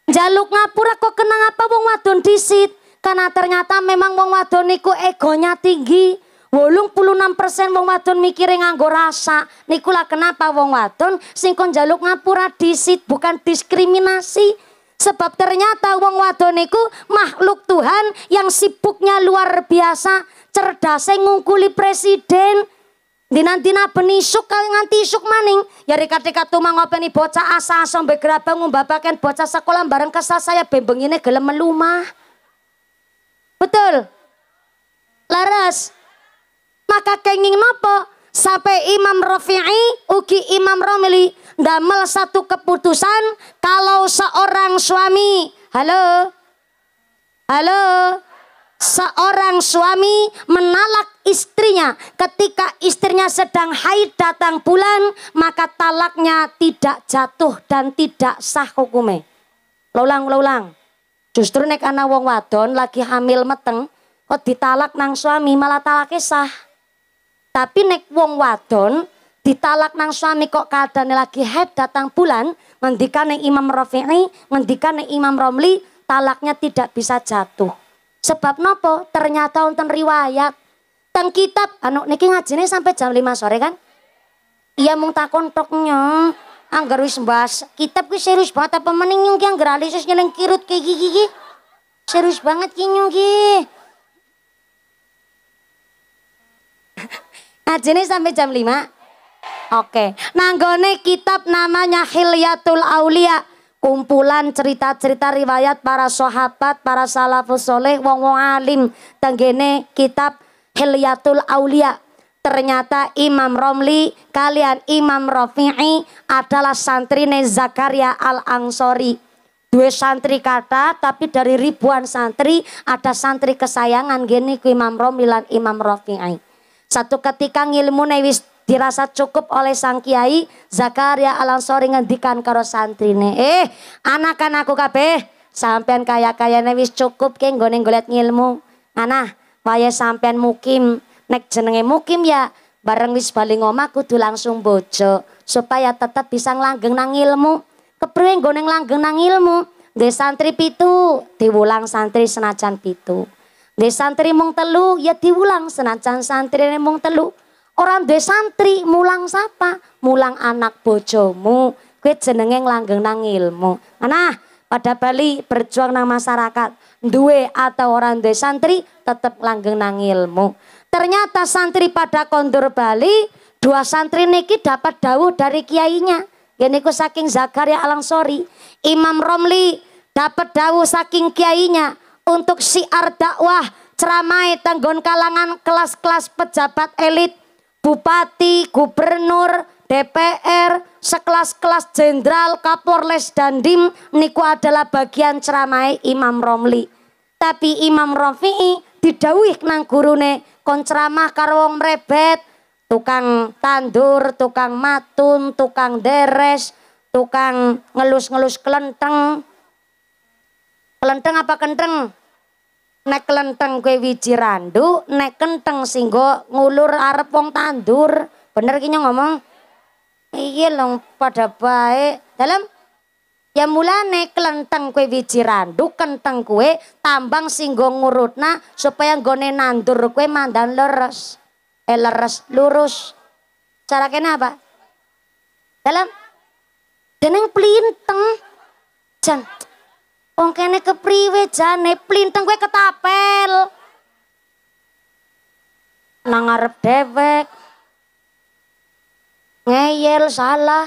Jaluk ngapura kok kenang apa wong wadon disit. Karena ternyata memang wong wadon niku egonya tinggi. Wolung puluh enam persen wong wadon mikirin nganggo rasa. Nikulah kenapa wong wadon singkon jaluk ngapura disit bukan diskriminasi. Sebab ternyata wong wadon niku makhluk Tuhan yang sibuknya luar biasa, cerdasnya ngungkuli presiden, nak penisuk kali nganti isuk maning. Ya rika-rika tumang ngopeni bocah asa-asa mbek gerabang kan bocah sekolah bareng kesal saya ini gelem melumah. Betul. Laras. Maka kenging nopo sampai Imam Rafi'i ugi Imam Romili damel satu keputusan kalau seorang suami halo halo seorang suami menalak istrinya. Ketika istrinya sedang haid datang bulan, maka talaknya tidak jatuh dan tidak sah hukume. Lolang lolang. Justru nek ana wong wadon lagi hamil meteng, kok ditalak nang suami malah talaknya sah. Tapi nek wong wadon ditalak nang suami kok keadaannya lagi haid datang bulan, nek Imam Rafi'i, nek Imam Romli, talaknya tidak bisa jatuh. Sebab nopo? Ternyata wonten riwayat teng kitab anu niki ngajine sampai jam 5 sore kan iya mung takon toknya anggar wis mbahas kitab ki serius banget apa meneng nyung ki anggar alisus nyeleng kirut ki gigi ki serius banget ki nyung ki ngajine sampai jam 5 Oke, nanggone kitab namanya Hilyatul Aulia kumpulan cerita-cerita riwayat para sahabat, para salafus soleh, wong wong alim, tenggene kitab Hilyatul Aulia. Ternyata Imam Romli kalian Imam Rafi'i adalah santri Zakaria Al-Ansori. Dua santri kata tapi dari ribuan santri ada santri kesayangan gini ku Imam Romli dan Imam Rafi'i. Satu ketika ngilmu wis dirasa cukup oleh sang kiai Zakaria Al Ansori ngendikan karo ne eh anak-anakku kabeh sampean kaya kaya wis cukup keng goneng golet ngilmu anak Waya sampean mukim, nek jenenge mukim ya bareng wis bali ngomah kudu langsung bojo supaya tetap bisa langgeng nang ilmu. Kepriwe nggone langgeng nang ilmu? Nggih santri pitu, diwulang santri senajan pitu. Nggih santri mung telu, ya diwulang senajan santri mung telu. Orang desantri santri mulang sapa? Mulang anak bojomu. Kuwi jenenge langgeng nang ilmu. Ana pada Bali berjuang nang masyarakat dua atau orang duwe santri tetap langgeng nang ilmu. Ternyata santri pada kondur Bali, dua santri niki dapat dawuh dari kiainya. Geniku saking Zakaria Alangsori, Imam Romli dapat dawuh saking kiainya untuk siar dakwah ceramai tanggon kalangan kelas-kelas pejabat elit, bupati, gubernur, DPR, sekelas-kelas jenderal Kapolres Dandim niku adalah bagian ceramai Imam Romli. Tapi Imam Romfi'i didawih nang gurune kon ceramah karo wong mrebet, tukang tandur, tukang matun, tukang deres, tukang ngelus-ngelus kelenteng. Kelenteng apa kenteng? Nek kelenteng kue wiji randu, nek kenteng singgo ngulur arep wong tandur. Bener kinya ngomong? Iya long pada baik. Dalam ya mulane kelenteng kue wiji randu, kenteng kue tambang urut ngurutna supaya gone nandur kue mandan leres. Eh leres, lurus. Cara kena apa? Dalam jeneng pelinteng. Jan, Wong kene kepriwe jane plinteng kowe ketapel. Nang ngarep dewek ngeyel salah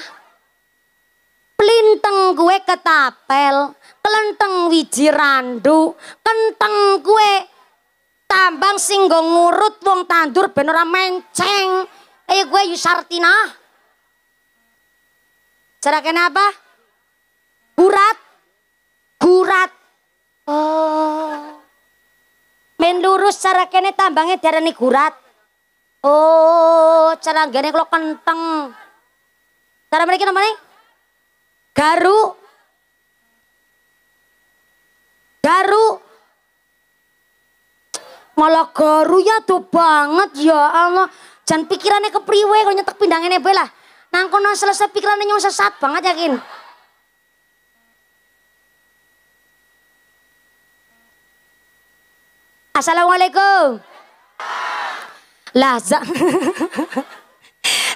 pelinteng gue ketapel kelenteng wiji randu kenteng gue tambang singgo ngurut wong tandur ben menceng kaya gue yusartina cara kenapa gurat gurat oh men lurus cara kene tambangnya darani gurat Oh, cara gini kalau kenteng. Cara mereka namanya? Garu. Garu. Malah garu ya tuh banget ya Allah. Jangan pikirannya kepriwe kalau nyetek pindangannya bela. Nangkono selesai pikirannya nyong sesat banget yakin. Assalamualaikum. Lah za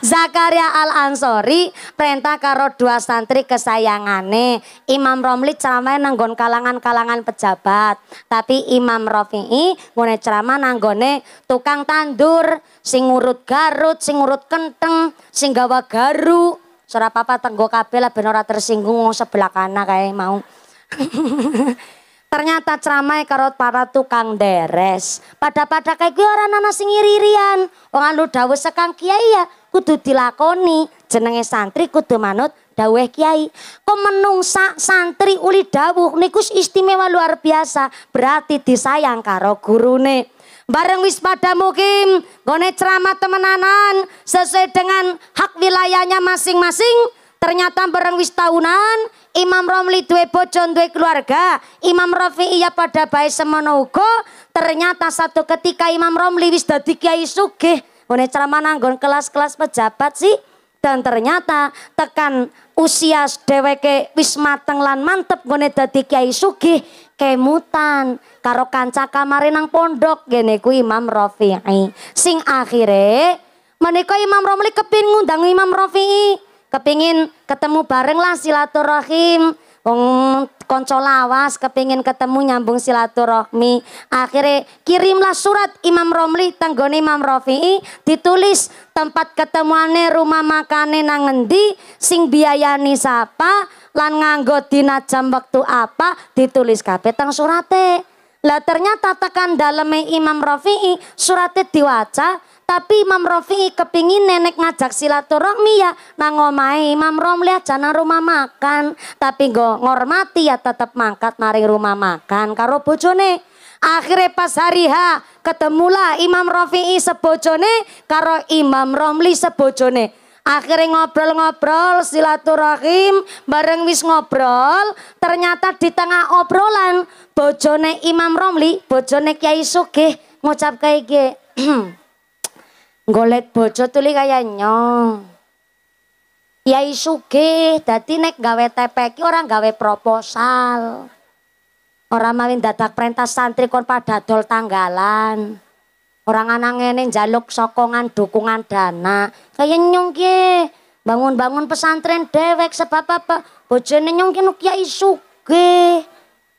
Zakaria Al-Ansori perintah karo dua santri kesayangane. Imam Romli ceramah nanggon kalangan-kalangan pejabat. Tapi Imam Rafi'i ngone ceramah nanggone tukang tandur, sing urut garut, sing urut kenteng, sing gawa garu. surapapa papa tenggo kabeh lah tersinggung sebelah kana kayak mau. Ternyata ceramai karo para tukang deres. Pada-pada kayak gue orang nana sing Wong lu Dawes sekang kiai ya kudu dilakoni. Jenenge santri kudu manut dawe kiai. menungsa santri uli dawe, nikus istimewa luar biasa. Berarti disayang karo gurune. Bareng wis pada mukim, gone ceramah temenanan sesuai dengan hak wilayahnya masing-masing Ternyata bareng wis tahunan, Imam Romli duwe bojo duwe keluarga, Imam Rafi iya pada bae semono uga. Ternyata satu ketika Imam Romli wis dadi kiai sugih, ngene ceramah kelas-kelas pejabat sih. Dan ternyata tekan usia dheweke wis mateng lan mantep ngene dadi kiai sugih, kemutan karo kanca kamare nang pondok gini ku Imam Rafi'i. Sing akhire menika Imam Romli kepin ngundang Imam Rafi'i kepingin ketemu bareng lah silaturahim. Wong konco lawas kepingin ketemu nyambung silaturahmi. Akhirnya kirimlah surat Imam Romli tanggone Imam Rafi'i ditulis tempat ketemuane rumah makane nang endi sing biayani sapa lan nganggo dina jam waktu apa ditulis kabeh teng surate. Lah ternyata tekan daleme Imam Rafi'i surate diwaca tapi Imam Rofi kepingin nenek ngajak silaturahmi ya nang Imam Romli aja nang rumah makan. Tapi go ngormati ya tetap mangkat maring rumah makan karo bojone. Akhirnya pas hari ha ketemulah Imam Rafi'i sebojone karo Imam Romli sebojone. Akhirnya ngobrol-ngobrol silaturahim bareng wis ngobrol ternyata di tengah obrolan bojone Imam Romli bojone Kiai Sugih ngucap kayak Golet bojo tuli kaya nyong. Yai sugih, dadi nek gawe tepeki orang gawe proposal. orang mawin dadak perintah santri kon padadol tanggalan. Orang anang ngene jaluk sokongan dukungan dana. Kaya nyong ki bangun-bangun pesantren dewek sebab apa? Bojone nyong ki kiai sugih.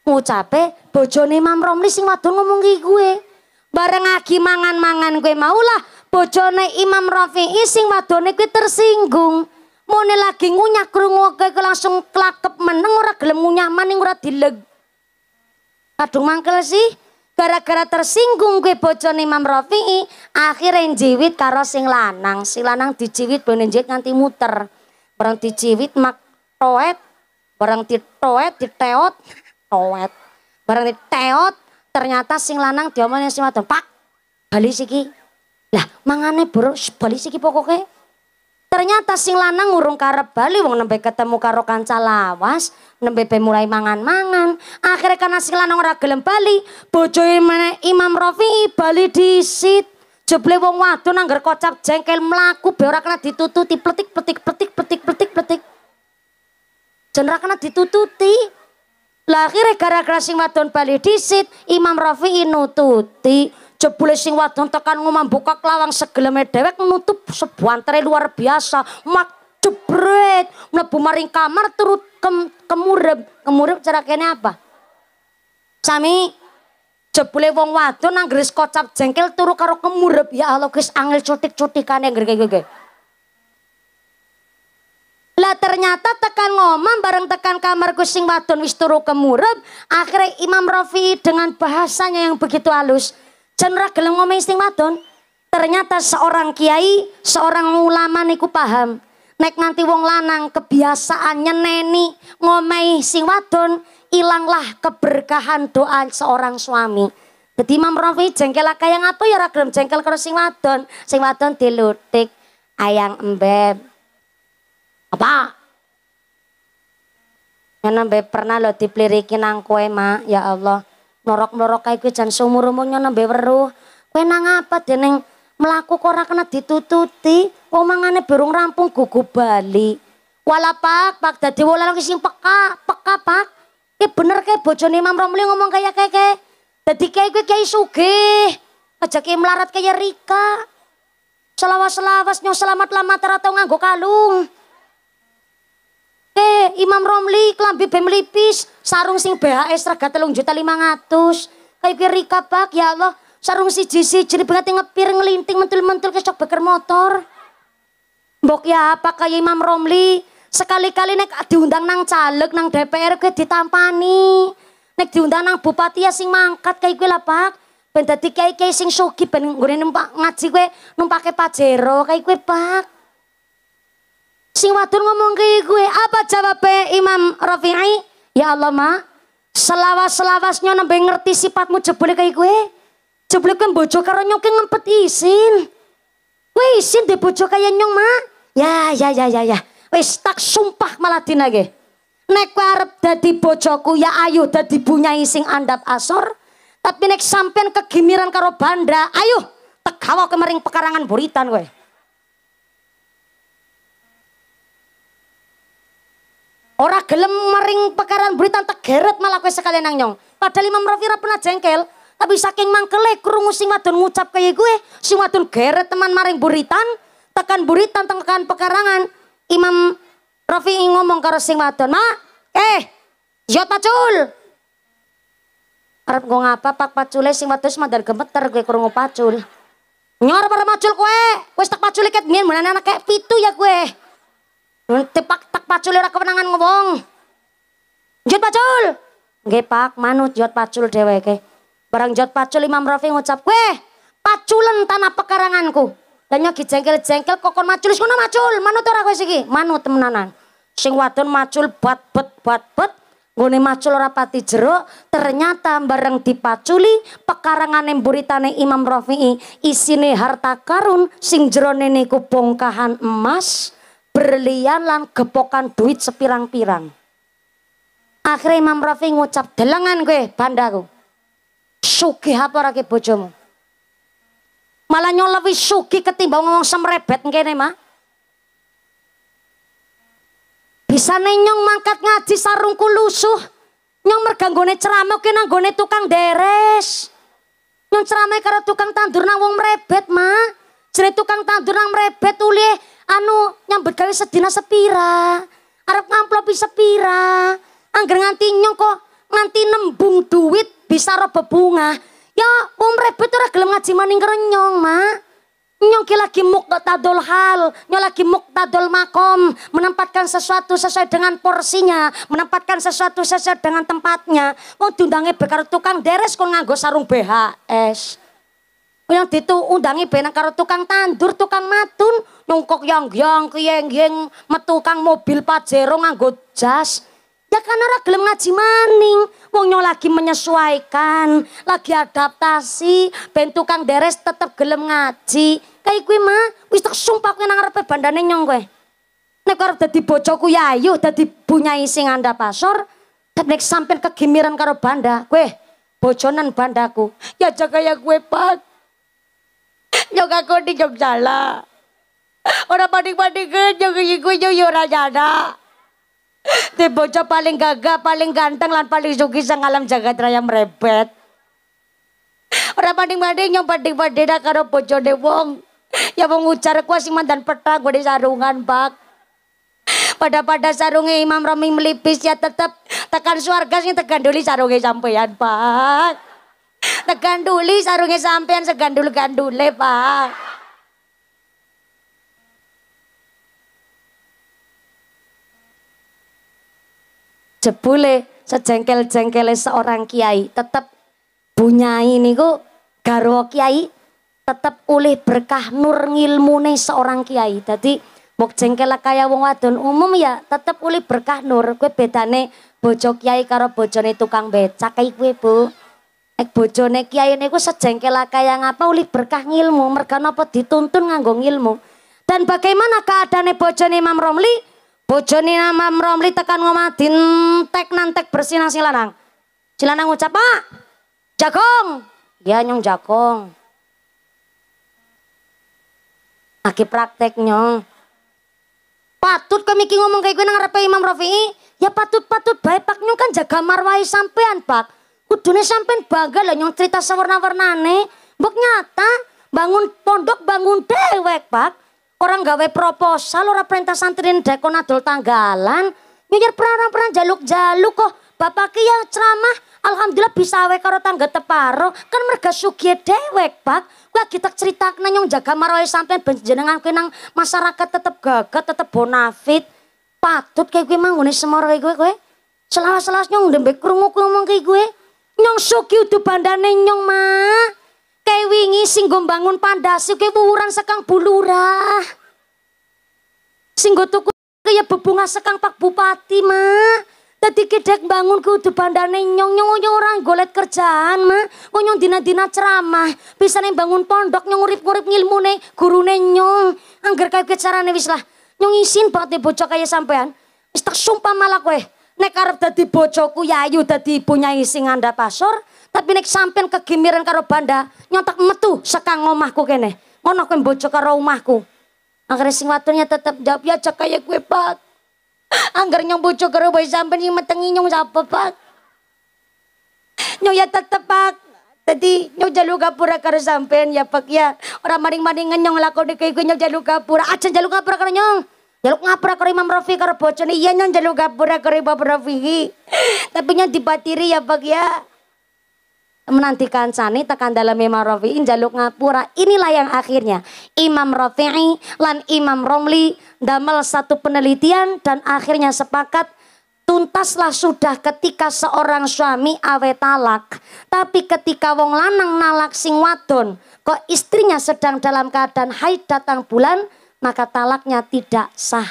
Ngucape bojone mam Romli sing wadon ngomong ki kuwe. Bareng agi mangan-mangan gue maulah bojone Imam Rafi'i sing wadone kuwi tersinggung. Mone lagi ngunyah krungu kuwi langsung klakep meneng ora gelem ngunyah maning ora dileg. Kadung mangkel sih gara-gara tersinggung kuwi bojone Imam Rafi'i akhire njiwit karo sing lanang. Sing lanang dijiwit ben njiwit nganti muter. Bareng dijiwit mak toet, bareng ditoet, diteot, toet. Bareng teot, ternyata sing lanang diomongin sing wadon, "Pak, bali siki." Lah mangane bro bali iki pokoke. Ternyata sing lanang urung karep bali wong nembe ketemu karo kanca lawas, nembe mulai mangan-mangan. Akhirnya karena sing lanang ora gelem bali, bojoe Imam Rafi bali disit. Jeble wong wadon nangger kocap jengkel melaku, be ora kena ditututi petik-petik, petik-petik, petik-petik, Jen ora kena ditututi. Lah akhirnya gara-gara sing wadon bali disit, Imam Rafi nututi. Jebule sing wadon tekan ngomong buka kelawang segeleme dewek menutup sebuah antre luar biasa. Mak jebret mlebu maring kamar turut kem, kemurep. Kemurep cara kene apa? Sami jebule wong wadon nanggris kocap jengkel turu karo kemurep. Ya Allah guys angel cutik-cutikane nggih nggih Lah ternyata tekan ngomong bareng tekan kamar kucing wadon wis turu kemurep. Akhirnya Imam Rafi dengan bahasanya yang begitu halus jan ora gelem ngomong sing wadon. Ternyata seorang kiai, seorang ulama niku paham. Nek nanti wong lanang kebiasaan nyeneni ngomai sing wadon, ilanglah keberkahan doa seorang suami. Jadi Imam Rafi jengkel kaya apa ya ragam jengkel karo sing wadon, sing wadon dilutik ayang embeb. Apa? Yang embeb pernah lo dipeliriki nang kue mak, ya Allah. Norok-norok kayak gue jan seumur-umurnya beru, weruh. Kowe nang apa dening melaku kok kena ditututi. Omongane burung rampung gugu bali. Walapak pak dadi lagi sing peka, peka pak. Ki bener kae bojone Imam Romli ngomong kaya kayak, tadi kae gue kayak sugih. Aja kayak melarat kaya Rika. Selawas-selawas nyong selamat-lamat rata nganggo kalung. Eh, Imam Romli kelambi bem lipis sarung sing BHS rega telung juta lima ratus Kayak rika pak ya Allah, sarung si Jisi, jadi banget ngepir ngelinting mentul-mentul kesok beker motor. Mbok ya apa kayak Imam Romli, sekali-kali nek diundang nang caleg nang DPR gue ditampani. Nek diundang nang bupati ya sing mangkat kayak gue lah pak. Ben kayak-kayak sing sugih ben nggone numpak ngaji gue numpake pajero kayak gue pak. Sing wadon ngomong ke gue apa jawabnya Imam Rafi'i? Ya Allah ma, selawas-selawasnya nembe ngerti sifatmu jebule ke gue. Jebule kan bojo karo nyong ngempet isin. Gue isin di bojo kaya nyong ma. Ya ya ya ya ya. Wis tak sumpah malah dinage. Nek arep dadi bojoku ya ayo dadi punya sing andap asor. Tapi nek sampean kegimiran karo banda, ayo tegawa kemering pekarangan buritan gue. Orang gelem mering pekaran berita tegeret malah kue sekalian nang nyong. Padahal Imam Rafi pernah jengkel, tapi saking mangkele kurung sing wadon ngucap kaya gue, sing wadon geret teman maring buritan, tekan buritan tekan pekarangan. Imam Rafi ngomong karo sing wadon, "Mak, eh, jot iya pacul." Arep gue apa pak pacule sing wadon semadar gemeter gue kurung pacul. Nyor para macul kue. Kue stak pacul iket mien menane anak kayak pitu ya gue. Tepak tak pacul ora kewenangan ngomong. Jod pacul. nge Pak, manut jod pacul dheweke. Barang jod pacul Imam Rafi ngucap, kue paculen tanah pekaranganku." dan nyogi jengkel-jengkel kokon macul ngono macul. Manut ora kowe siki? Manut temenanan. Sing wadon macul buat bet buat bet goni macul ora pati ternyata bareng dipaculi pekarangan buritane Imam Rafi'i isine harta karun sing jerone niku bongkahan emas berlian lan gepokan duit sepirang-pirang. Akhirnya Imam Rafi ngucap, delengan gue bandaku. Sugih apa rake bojomu? Malah nyong lebih suki ketimbang ngomong semrebet ngene mah. Bisa nenyong mangkat ngaji sarungku lusuh. Nyong merganggone ceramah ke nanggone tukang deres. Nyong ceramah karo tukang tandur nang wong merebet mah. Jadi tukang tandur nang merebet uli anu nyambut gawe sedina sepira arep ngamplopi sepira angger nganti nyong kok nganti nembung duit bisa roh bunga. ya om rebut ora gelem ngaji maning nyong ma, nyong ki lagi muktadul hal nyong lagi muktadul makom menempatkan sesuatu sesuai dengan porsinya menempatkan sesuatu sesuai dengan tempatnya Mau diundangi bekar tukang deres kok nganggo sarung BHS yang ditu undangi benang karo tukang tandur tukang matun nungkok yang yong kiyeng-yeng metukang mobil pajero nganggo jas ya karena ora gelem ngaji maning wong nyong lagi menyesuaikan lagi adaptasi ben tukang deres tetep gelem ngaji kayak gue mah wis tak sumpah kuwi nang arepe bandane nyong kowe nek arep dadi bojoku ya ayo dadi bunyai sing anda pasor tapi nek sampean kegimiran karo banda kowe bojonan bandaku ya jaga ya gue pak nyong aku di Jogjala Orang banding-bandingin kan, yang gue yang jana. Di bocah paling gagah, paling ganteng, lan paling suki sang alam jagat raya merepet. Orang banding-banding yang banding-banding dah karo bocah de wong. Ya wong ujar kuas sing petang gue di sarungan pak. Pada-pada sarungnya Imam Romi melipis ya tetep tekan suarga tekan dulu sarungnya sampean pak. Tekan dulu sarungnya sampean segandul-gandule pak. jebule sejengkel jengkel seorang kiai tetap bunyai niku garwa kiai tetap oleh berkah nur ngilmune seorang kiai. tadi muk jengkel kaya wong wadon umum ya tetap oleh berkah nur. kue bedane bojo kiai karo bojone tukang becak iki kue Bu. Nek bojone kiai niku sejengkel kaya ngapa oleh berkah ngilmu, mereka nopo dituntun nganggo ngilmu. Dan bagaimana keadaan bojone Imam Romli? Bojone Imam Romli tekan ngomah dintek nantek lanang. Si lanang ngucap, "Pak, jagong. Ya nyong Jakong, Lagi praktek nyong. Patut kami ki ngomong kayak gue nang ngarepe Imam Rafi'i. Ya patut-patut baik pak nyong kan jaga marwai sampean pak. Kudune sampean bangga lah nyong cerita sewarna-warnane. Bok nyata bangun pondok bangun dewek pak. Orang gawe proposal, orang perintah santriin dekon adol tanggalan. Nyir peran-peran jaluk-jaluk kok. Bapak kia ya ceramah, alhamdulillah bisa awe karo tangga teparo. Kan merga sugiye dewek, Pak. gua kita cerita nanyong jaga marawai sampai benjenengan kenang masyarakat tetep gagah, tetep bonafit. Patut kayak kuwi ngunis semua kayak gue gue Selawas-selawas nyong dembek rungu kuwi ngomong gue Nyong sugi udu bandane nyong mah. Kayak wingi sing bangun pandasi kayak buburan sekang bulurah. Sing tuku kaya bebunga sekang pak bupati ma, Tadi kedek bangun kudu bandane nyong nyong nyong orang golet kerjaan ma, nyong dina dina ceramah. Bisa nih bangun pondok nyong ngurip ngurip ngilmu nih guru nyong. Angger kayak kecarane wis lah. Nyong isin banget nih bocok kayak sampean. istak sumpah malah kowe. Nek arep dadi bojoku yayu dadi punya sing anda pasor. Tapi nek sampean kegimiran karo banda, nyontak metu sekang omahku kene. Ngono kowe bojo karo omahku. anggere sing watunya tetep jawab ya cek kaya pak. angker nyong bojo karo bayi sampean sing metengi nyong sapa pak. Nyong ya tetep pak. Tadi nyong jalu gapura karo sampean ya pak ya. Orang maring maring nyong lakon kaya gue nyong jalu gapura. Aja jalu gapura karo nyong. Jaluk ngapura karo Imam Rafi karo bojone iya nyong jaluk gapura karo Imam Rafi. Tapi nyong dibatiri ya Pak ya menantikan sani tekan dalam Imam Rafi'i jaluk ngapura inilah yang akhirnya Imam Rafi'i lan Imam Romli damel satu penelitian dan akhirnya sepakat tuntaslah sudah ketika seorang suami awe talak tapi ketika wong lanang nalak sing wadon kok istrinya sedang dalam keadaan haid datang bulan maka talaknya tidak sah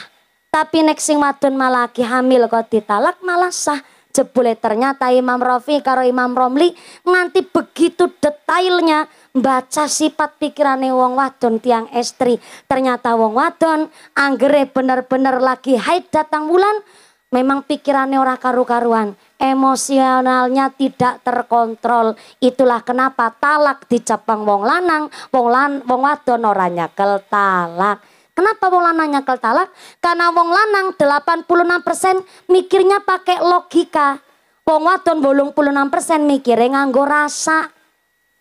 tapi nek sing wadon malah hamil kok ditalak malah sah jebule ternyata Imam Rafi karo Imam Romli nganti begitu detailnya baca sifat pikirane wong wadon tiang estri ternyata wong wadon anggere bener-bener lagi haid datang bulan memang pikirannya ora karu-karuan emosionalnya tidak terkontrol itulah kenapa talak di Jepang wong lanang wong lan wong wadon orangnya nyakel talak Kenapa wong lanang nyakel talak? Karena wong lanang 86% mikirnya pakai logika. Wong wadon 86% mikirnya nganggo rasa.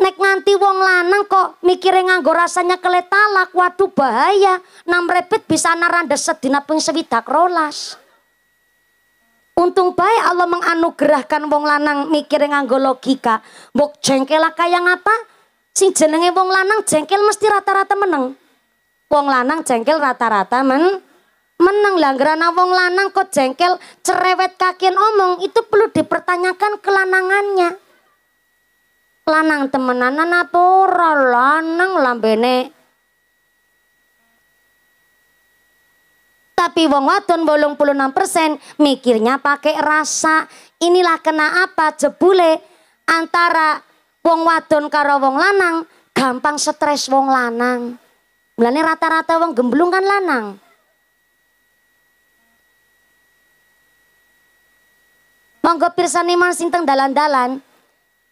Nek nganti wong lanang kok mikirnya nganggo rasanya kele talak, waduh bahaya. Nam repit bisa naranda sedina ping sewidak rolas. Untung baik Allah menganugerahkan wong lanang mikirnya nganggo logika. Mbok jengkelah kaya ngapa? Sing jenenge wong lanang jengkel mesti rata-rata meneng wong lanang jengkel rata-rata men menang langgeran nah wong lanang kok jengkel cerewet kakin omong itu perlu dipertanyakan kelanangannya lanang temenan apa ora lanang lambene tapi wong wadon persen mikirnya pakai rasa inilah kena apa jebule antara wong wadon karo wong lanang gampang stres wong lanang Mulane rata-rata wong gemblung kan lanang. Monggo pirsani man sing teng dalan-dalan.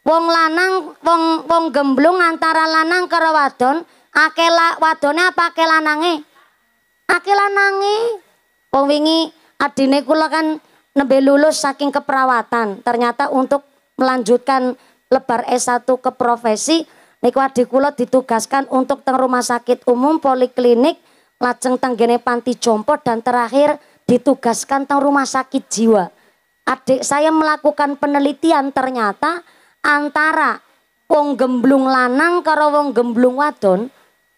Wong lanang, wong wong gemblung antara lanang karo wadon, akeh wadone apa akeh lanange? Akeh lanange. Wong wingi adine kula kan nembe lulus saking keperawatan. Ternyata untuk melanjutkan lebar S1 ke profesi Niku adik kula ditugaskan untuk teng rumah sakit umum poliklinik lajeng tenggene panti jompo dan terakhir ditugaskan teng rumah sakit jiwa. Adik saya melakukan penelitian ternyata antara wong gemblung lanang karo wong gemblung wadon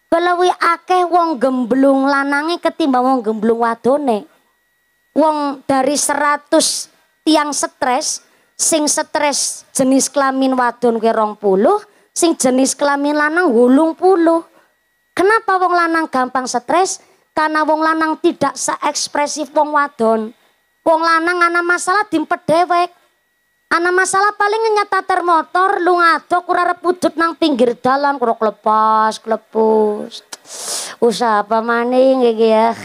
kelewi akeh wong gemblung lanange ketimbang wong gemblung wadone. Wong dari 100 tiang stres sing stres jenis kelamin wadon ke 20 puluh sing jenis kelamin lanang wulung puluh. Kenapa wong lanang gampang stres? Karena wong lanang tidak seekspresif wong wadon. Wong lanang ana masalah dimpet dewek. Ana masalah paling nyata termotor. lu ngadok kurang repudut nang pinggir dalan kurang kelepas kelepus. Usaha apa maning gitu ya.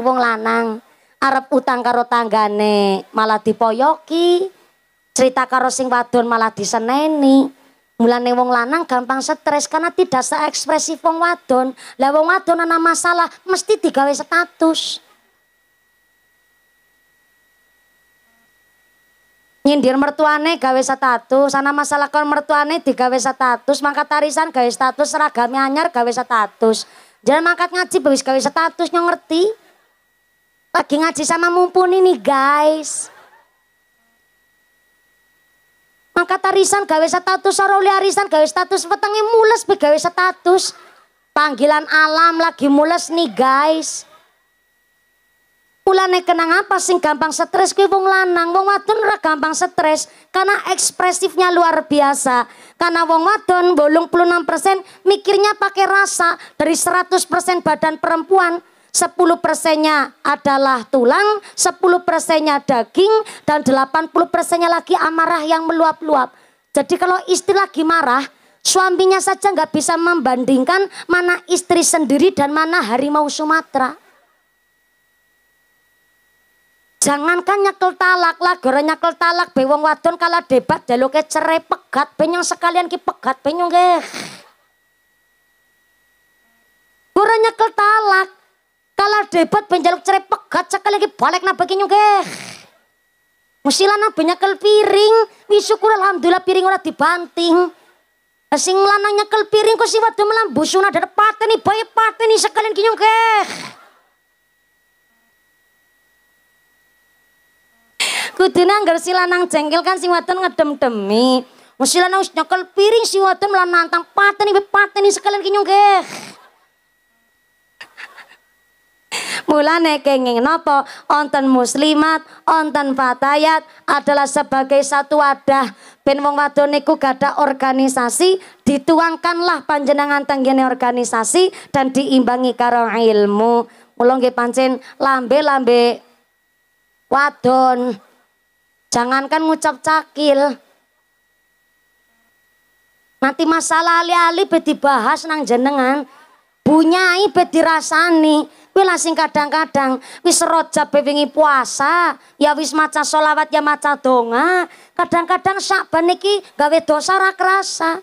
Wong lanang arep utang karo tanggane malah dipoyoki. Cerita karo sing wadon malah diseneni. Mulane wong lanang gampang stres karena tidak seekspresif wong wadon. Lah wong wadon ana masalah mesti digawe status. Nyindir mertuane gawe status, ana masalah kon mertuane digawe status, mangkat tarisan gawe status, seragam anyar gawe status. Jangan mangkat ngaji wis gawe status nyong ngerti. Lagi ngaji sama mumpuni nih guys. Angkat arisan gawe status, ora oleh arisan gawe status, wetenge mules be gawe status. Panggilan alam lagi mules nih guys. Mulane kenang apa sing gampang stres kuwi wong lanang, wong wadon ora gampang stres karena ekspresifnya luar biasa. Karena wong wadon 86% mikirnya pakai rasa dari 100% badan perempuan 10 persennya adalah tulang, 10 persennya daging, dan 80 persennya lagi amarah yang meluap-luap. Jadi kalau istri lagi marah, suaminya saja nggak bisa membandingkan mana istri sendiri dan mana harimau Sumatera. Jangankan nyekel talak lah, gara nyekel talak bewong wadon kalah debat jaluknya cerai pegat penyong sekalian ki pegat penyong ke. Gara nyekel talak, kalau debat penjaluk cerai pegat cekal lagi balik na bagi nyunggeh. Musilana banyak kel piring, wisukur alhamdulillah piring ora dibanting. Sing lanang nyekel piring kok si wadu melambusuna dari pateni bayi nih sekalian kinyong keh. Kudune anggar si lanang jengkel kan si waduh ngedem-demi. Musilana ush nyakel piring si wadon melan nantang pateni bayi pateni sekalian kinyong keh. Mulane kenging nopo onten muslimat, onten fatayat adalah sebagai satu wadah ben wong wadon niku gada organisasi dituangkanlah panjenengan tenggene organisasi dan diimbangi karo ilmu. Mulo nggih pancen lambe-lambe wadon. Jangankan ngucap cakil. Nanti masalah alih-alih be dibahas nang jenengan. Bunyai be dirasani. Kuwi lah sing kadang-kadang wis rojab bewingi puasa, ya wis maca sholawat, ya maca donga. Kadang-kadang sakban iki gawe dosa ra kerasa.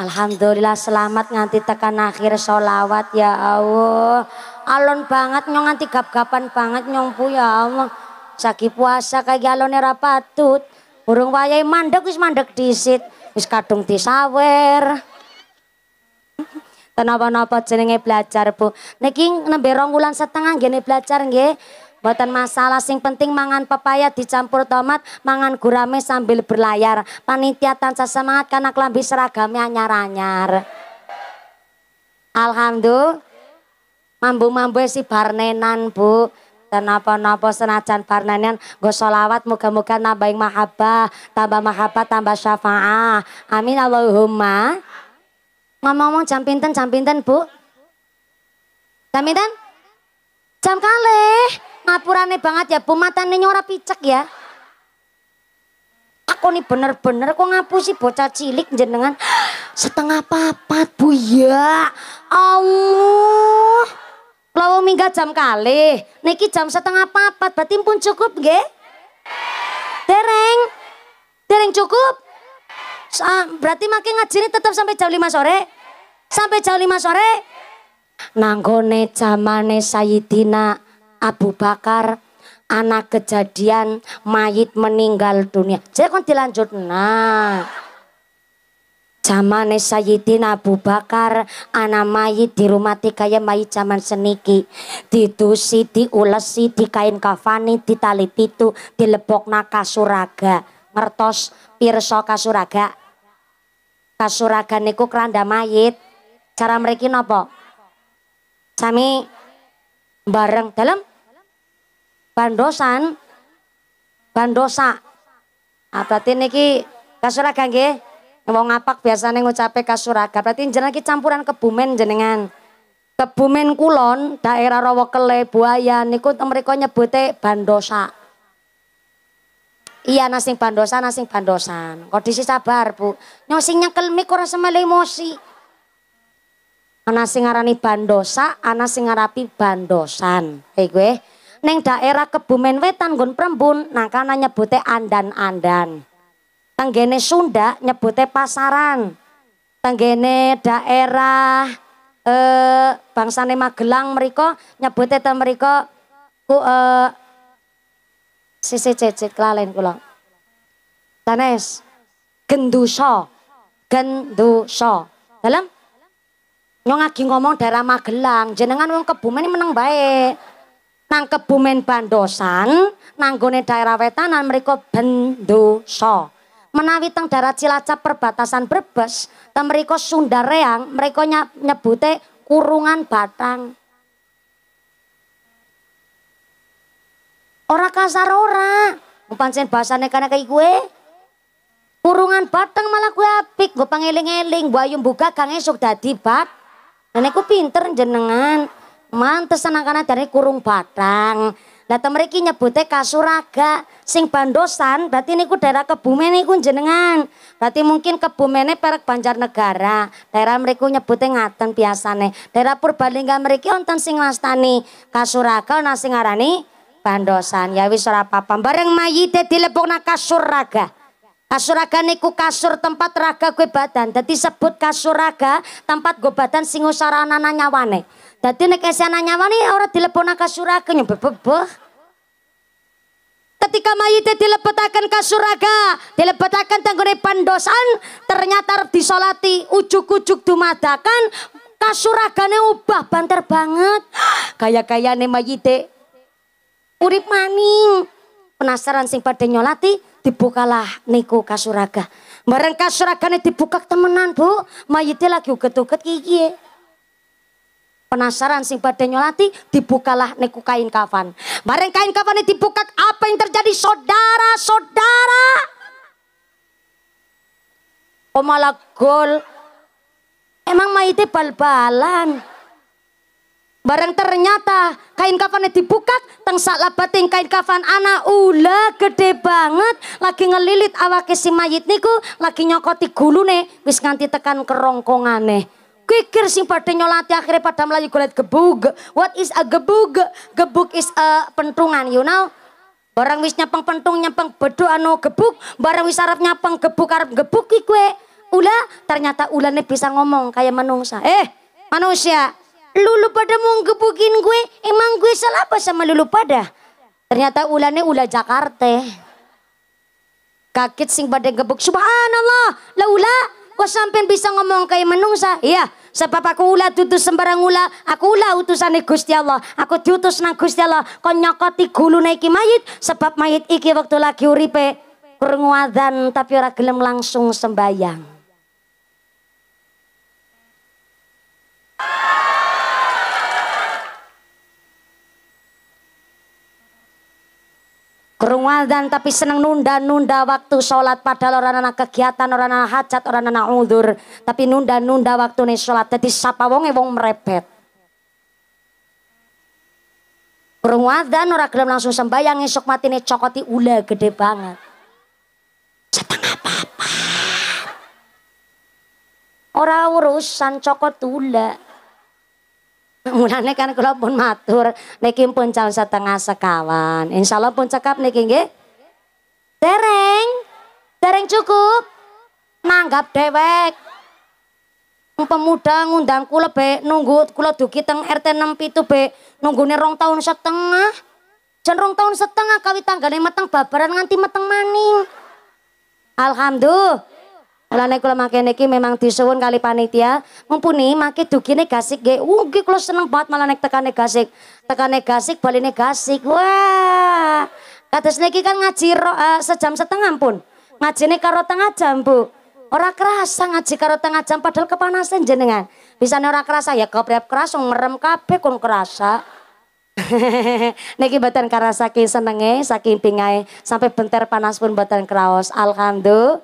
Alhamdulillah selamat nganti tekan akhir sholawat ya Allah. Alon banget nyong nganti gap-gapan banget nyong bu ya Allah. Sagi puasa kayak alone rapatut. patut. Burung wayai mandek wis mandek disit, wis kadung disawer napa-napa jenenge belajar Bu. Niki nembe rong wulan setengah gini belajar nggih. Mboten masalah sing penting mangan pepaya dicampur tomat, mangan gurame sambil berlayar. Panitia tansah semangat karena klambi seragamnya anyar-anyar. Alhamdulillah. Mambu-mambu si barnenan, Bu. Dan napa senajan barnenan nggo selawat moga moga nambahin mahabbah, tambah mahabbah, tambah syafaah. Amin Allahumma. Ngomong-ngomong jam pinten, jam pinten bu? Jam pinten? Jam kali Ngapurane banget ya bu, matane nyora picek ya. Aku nih bener-bener kok ngapusi bocah cilik jenengan. Setengah papat bu ya. Allah. Lawa minggat jam kali Niki jam setengah papat, berarti pun cukup nggih? Dereng. Dereng cukup? Sa berarti makin ngajini tetap sampai jam 5 sore? Sampai jam 5 sore? Nanggone jamane Sayyidina Abu Bakar anak kejadian mayit meninggal dunia. Jadi kan dilanjut nah. Zaman Sayyidina Abu Bakar anak mayit di rumah ya mayit zaman seniki ditusi diulesi di kain kafani di tali pitu di naka suraga ngertos pirsa kasuraga. Kasuraga niku keranda mayit. Cara mereka nopo Sami bareng dalam bandosan bandosa. Ah berarti niki kasuraga nggih. mau ngapak biasanya ngucape kasuraga. Berarti jenengan campuran kebumen jenengan. Kebumen kulon daerah Rawakele Buaya niku mereka bute bandosa. Iya nasing bandosan, nasing bandosan. Kondisi sabar bu. Nyosing nyekel mik ora semele emosi. Ana sing ngarani bandosa, ana sing ngarapi bandosan. Hei gue, neng daerah Kebumen Wetan gun Prembun, nang kana nyebute andan-andan. Tenggene Sunda nyebute pasaran. Tenggene daerah eh bangsane Magelang mereka nyebute tem mereka ku eh sisi cecit kelalen kula. Sanes gendusa gendusa. Dalam nyong lagi ngomong daerah Magelang, jenengan wong Kebumen ini menang baik. Nang Kebumen Bandosan, nanggone daerah wetanan mereka bendusa. Menawi teng daerah Cilacap perbatasan Brebes, dan mereka Sundareang, mereka nyebute kurungan batang. Orang kasar ora. Pancen bahasane kana kayak gue. Eh. Kurungan bateng malah gue apik, gue pangeling-eling, gue ayum buka kang esok dadi bat. Nenekku pinter jenengan. Mantes anak-anak dari kurung batang. Lah temeriki nyebutnya kasuraga sing bandosan berarti ini daerah Kebumen ini jenengan. Berarti mungkin perak banjar negara Daerah mereka nyebutnya ngaten biasane. Daerah Purbalingga mereka ontan sing ngastani kasuraga nasi ngarani pandosan ya wis ora apa-apa bareng mayite dilebokna kasur raga Kasur raga niku kasur tempat raga gue badan. Dadi sebut kasur raga tempat gue badan sing usarana nyawane. Dadi nek esana nyawane ora dilebokna kasur raga nyebebebeh. Ketika mayit dilebetakan ke suraga, dilebetakan tanggungnya pandosan, ternyata disolati ujuk-ujuk dumadakan, kasuragane ubah banter banget. kayak nih mayite urip maning. Penasaran sing pada nyolati dibukalah niku kasuraga. Bareng kasuragane dibuka temenan, Bu. Mayite lagi uget-uget kiki eh. Penasaran sing pada nyolati dibukalah niku kain kafan. Bareng kain kafan dibuka apa yang terjadi saudara-saudara? Oh gol. Emang maite bal-balan. Barang ternyata kain kafannya dibuka, teng salah bating kain kafan anak ula gede banget, lagi ngelilit awak si mayit niku, lagi nyokoti gulune, wis nganti tekan kerongkongane. Kikir sing pada nyolati akhirnya pada melayu kulit gebug. What is a gebug? Gebug is a pentungan, you know? Barang wis nyapang pentung nyapang bedo anu gebuk, barang wis arep nyapang gebuk arep gebuk ki kue. Ula ternyata ulane bisa ngomong kayak manusia. Eh, manusia Lulu pada mau ngebukin gue, emang gue salah apa sama lulu pada? Ternyata ulannya ulah Jakarta. Kaget sing pada gebuk, subhanallah, ula, kok sampe bisa ngomong kayak menungsa? Iya, sebab aku ula tutus sembarang ula, aku ula utusan Gusti Allah, aku tutus nang Gusti Allah, kon nyokoti gulu naiki mayit, sebab mayit iki waktu lagi uripe krungu tapi orang gelem langsung sembayang. dan tapi seneng nunda-nunda waktu sholat padahal orang anak kegiatan, orang anak hajat, orang anak undur. Tapi nunda-nunda waktu nih sholat. Jadi siapa wonge wong merepet. dan orang gelem langsung sembahyang esok mati nih cokoti ula gede banget. Setengah apa Orang urusan cokot ula. Mulane kan kula pun matur niki pun jam setengah sekawan. Insyaallah pun cekap niki nggih. Dereng. Dereng cukup. Nanggap dewek. Pemuda ngundang kula be nunggu kula dugi teng RT 6 67 be nunggune rong tahun setengah. Jan rong tahun setengah kawit tanggane meteng babaran nganti meteng maning. Alhamdulillah. Mulane kula makin neki memang disewon kali panitia, mumpuni duki duki gasik gue, ugi uh, kalau seneng banget malah nek tekane gasik. nek gasik baline gasik. Wah. Kata neki kan ngaji ro, uh, sejam setengah pun. ngaji nek karo tengah jam, Bu. orang kerasa ngaji karo tengah jam padahal kepanasan jenengan. nih orang kerasa ya keprep keras merem kape kon kerasa. Niki mboten karena saking senenge, saking pingai sampai bentar panas pun mboten keraos Alhamdulillah.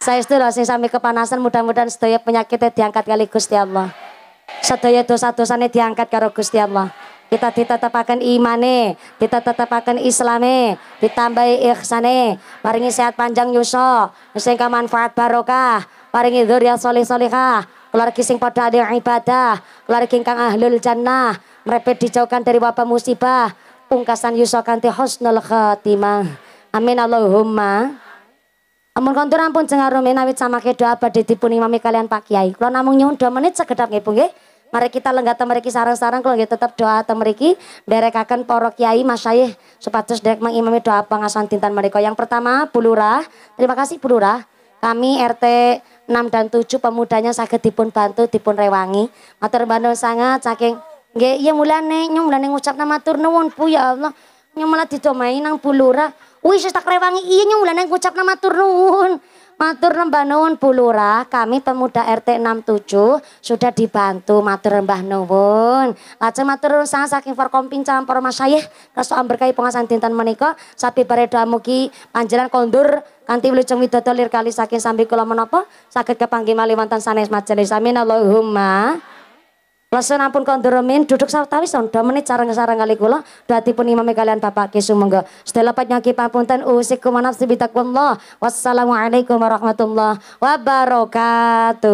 Saya itu loh, sami kepanasan mudah-mudahan sedaya penyakitnya diangkat kali Gusti Allah. Sedaya dosa-dosanya diangkat karo Gusti Allah. Kita ditetepakan imane, kita ditetepakan islame, ditambahi ikhsane, paringi sehat panjang yuso, sehingga manfaat barokah, paringi dzurriyyah solih solihah, pada ada yang ibadah, keluar kingkang ahlul jannah, merepet dijauhkan dari wabah musibah, pungkasan kanti husnul khatimah. Amin Allahumma. Amun kontur ampun jengar sama ke doa badhe dipun imami kalian Pak Kiai. Kalau namung nyuwun dua menit segedap nggih Bu Mari kita lenggah temeriki sarang-sarang kalau nggih tetap doa temeriki derekakan porok kiai masyayikh supados derek mengimami doa pengasan tintan mereka. Yang pertama Bulurah, Terima kasih Bulurah. Kami RT 6 dan 7 pemudanya saketipun dipun bantu dipun rewangi. Matur bandung sangat saking nggih iya mulane nyung mulane ngucap nama tur nuwun Bu ya Allah. Nyung malah didomahi nang Wis tak rewangi iya nyung yang ngucap nama turun. Matur Mbah Nuwun Bu kami pemuda RT 67 sudah dibantu matur Mbah Nuwun. Lajeng matur sangat saking Forkomping campur Mas Sayih kersa berkahi pengasan dinten menika sapi bareda mugi panjenengan kondur kanthi wilujeng widodo lir kali saking sambil kula menapa saged kepanggih malih wonten sanes majelis amin Allahumma Lesen ampun kondurumin duduk sawetawis son do menit sareng-sareng kali kula dhatipun imame kalian Bapak Ki Sumengga. Sedaya ten usikku usikum manafsi allah Wassalamualaikum warahmatullahi wabarakatuh.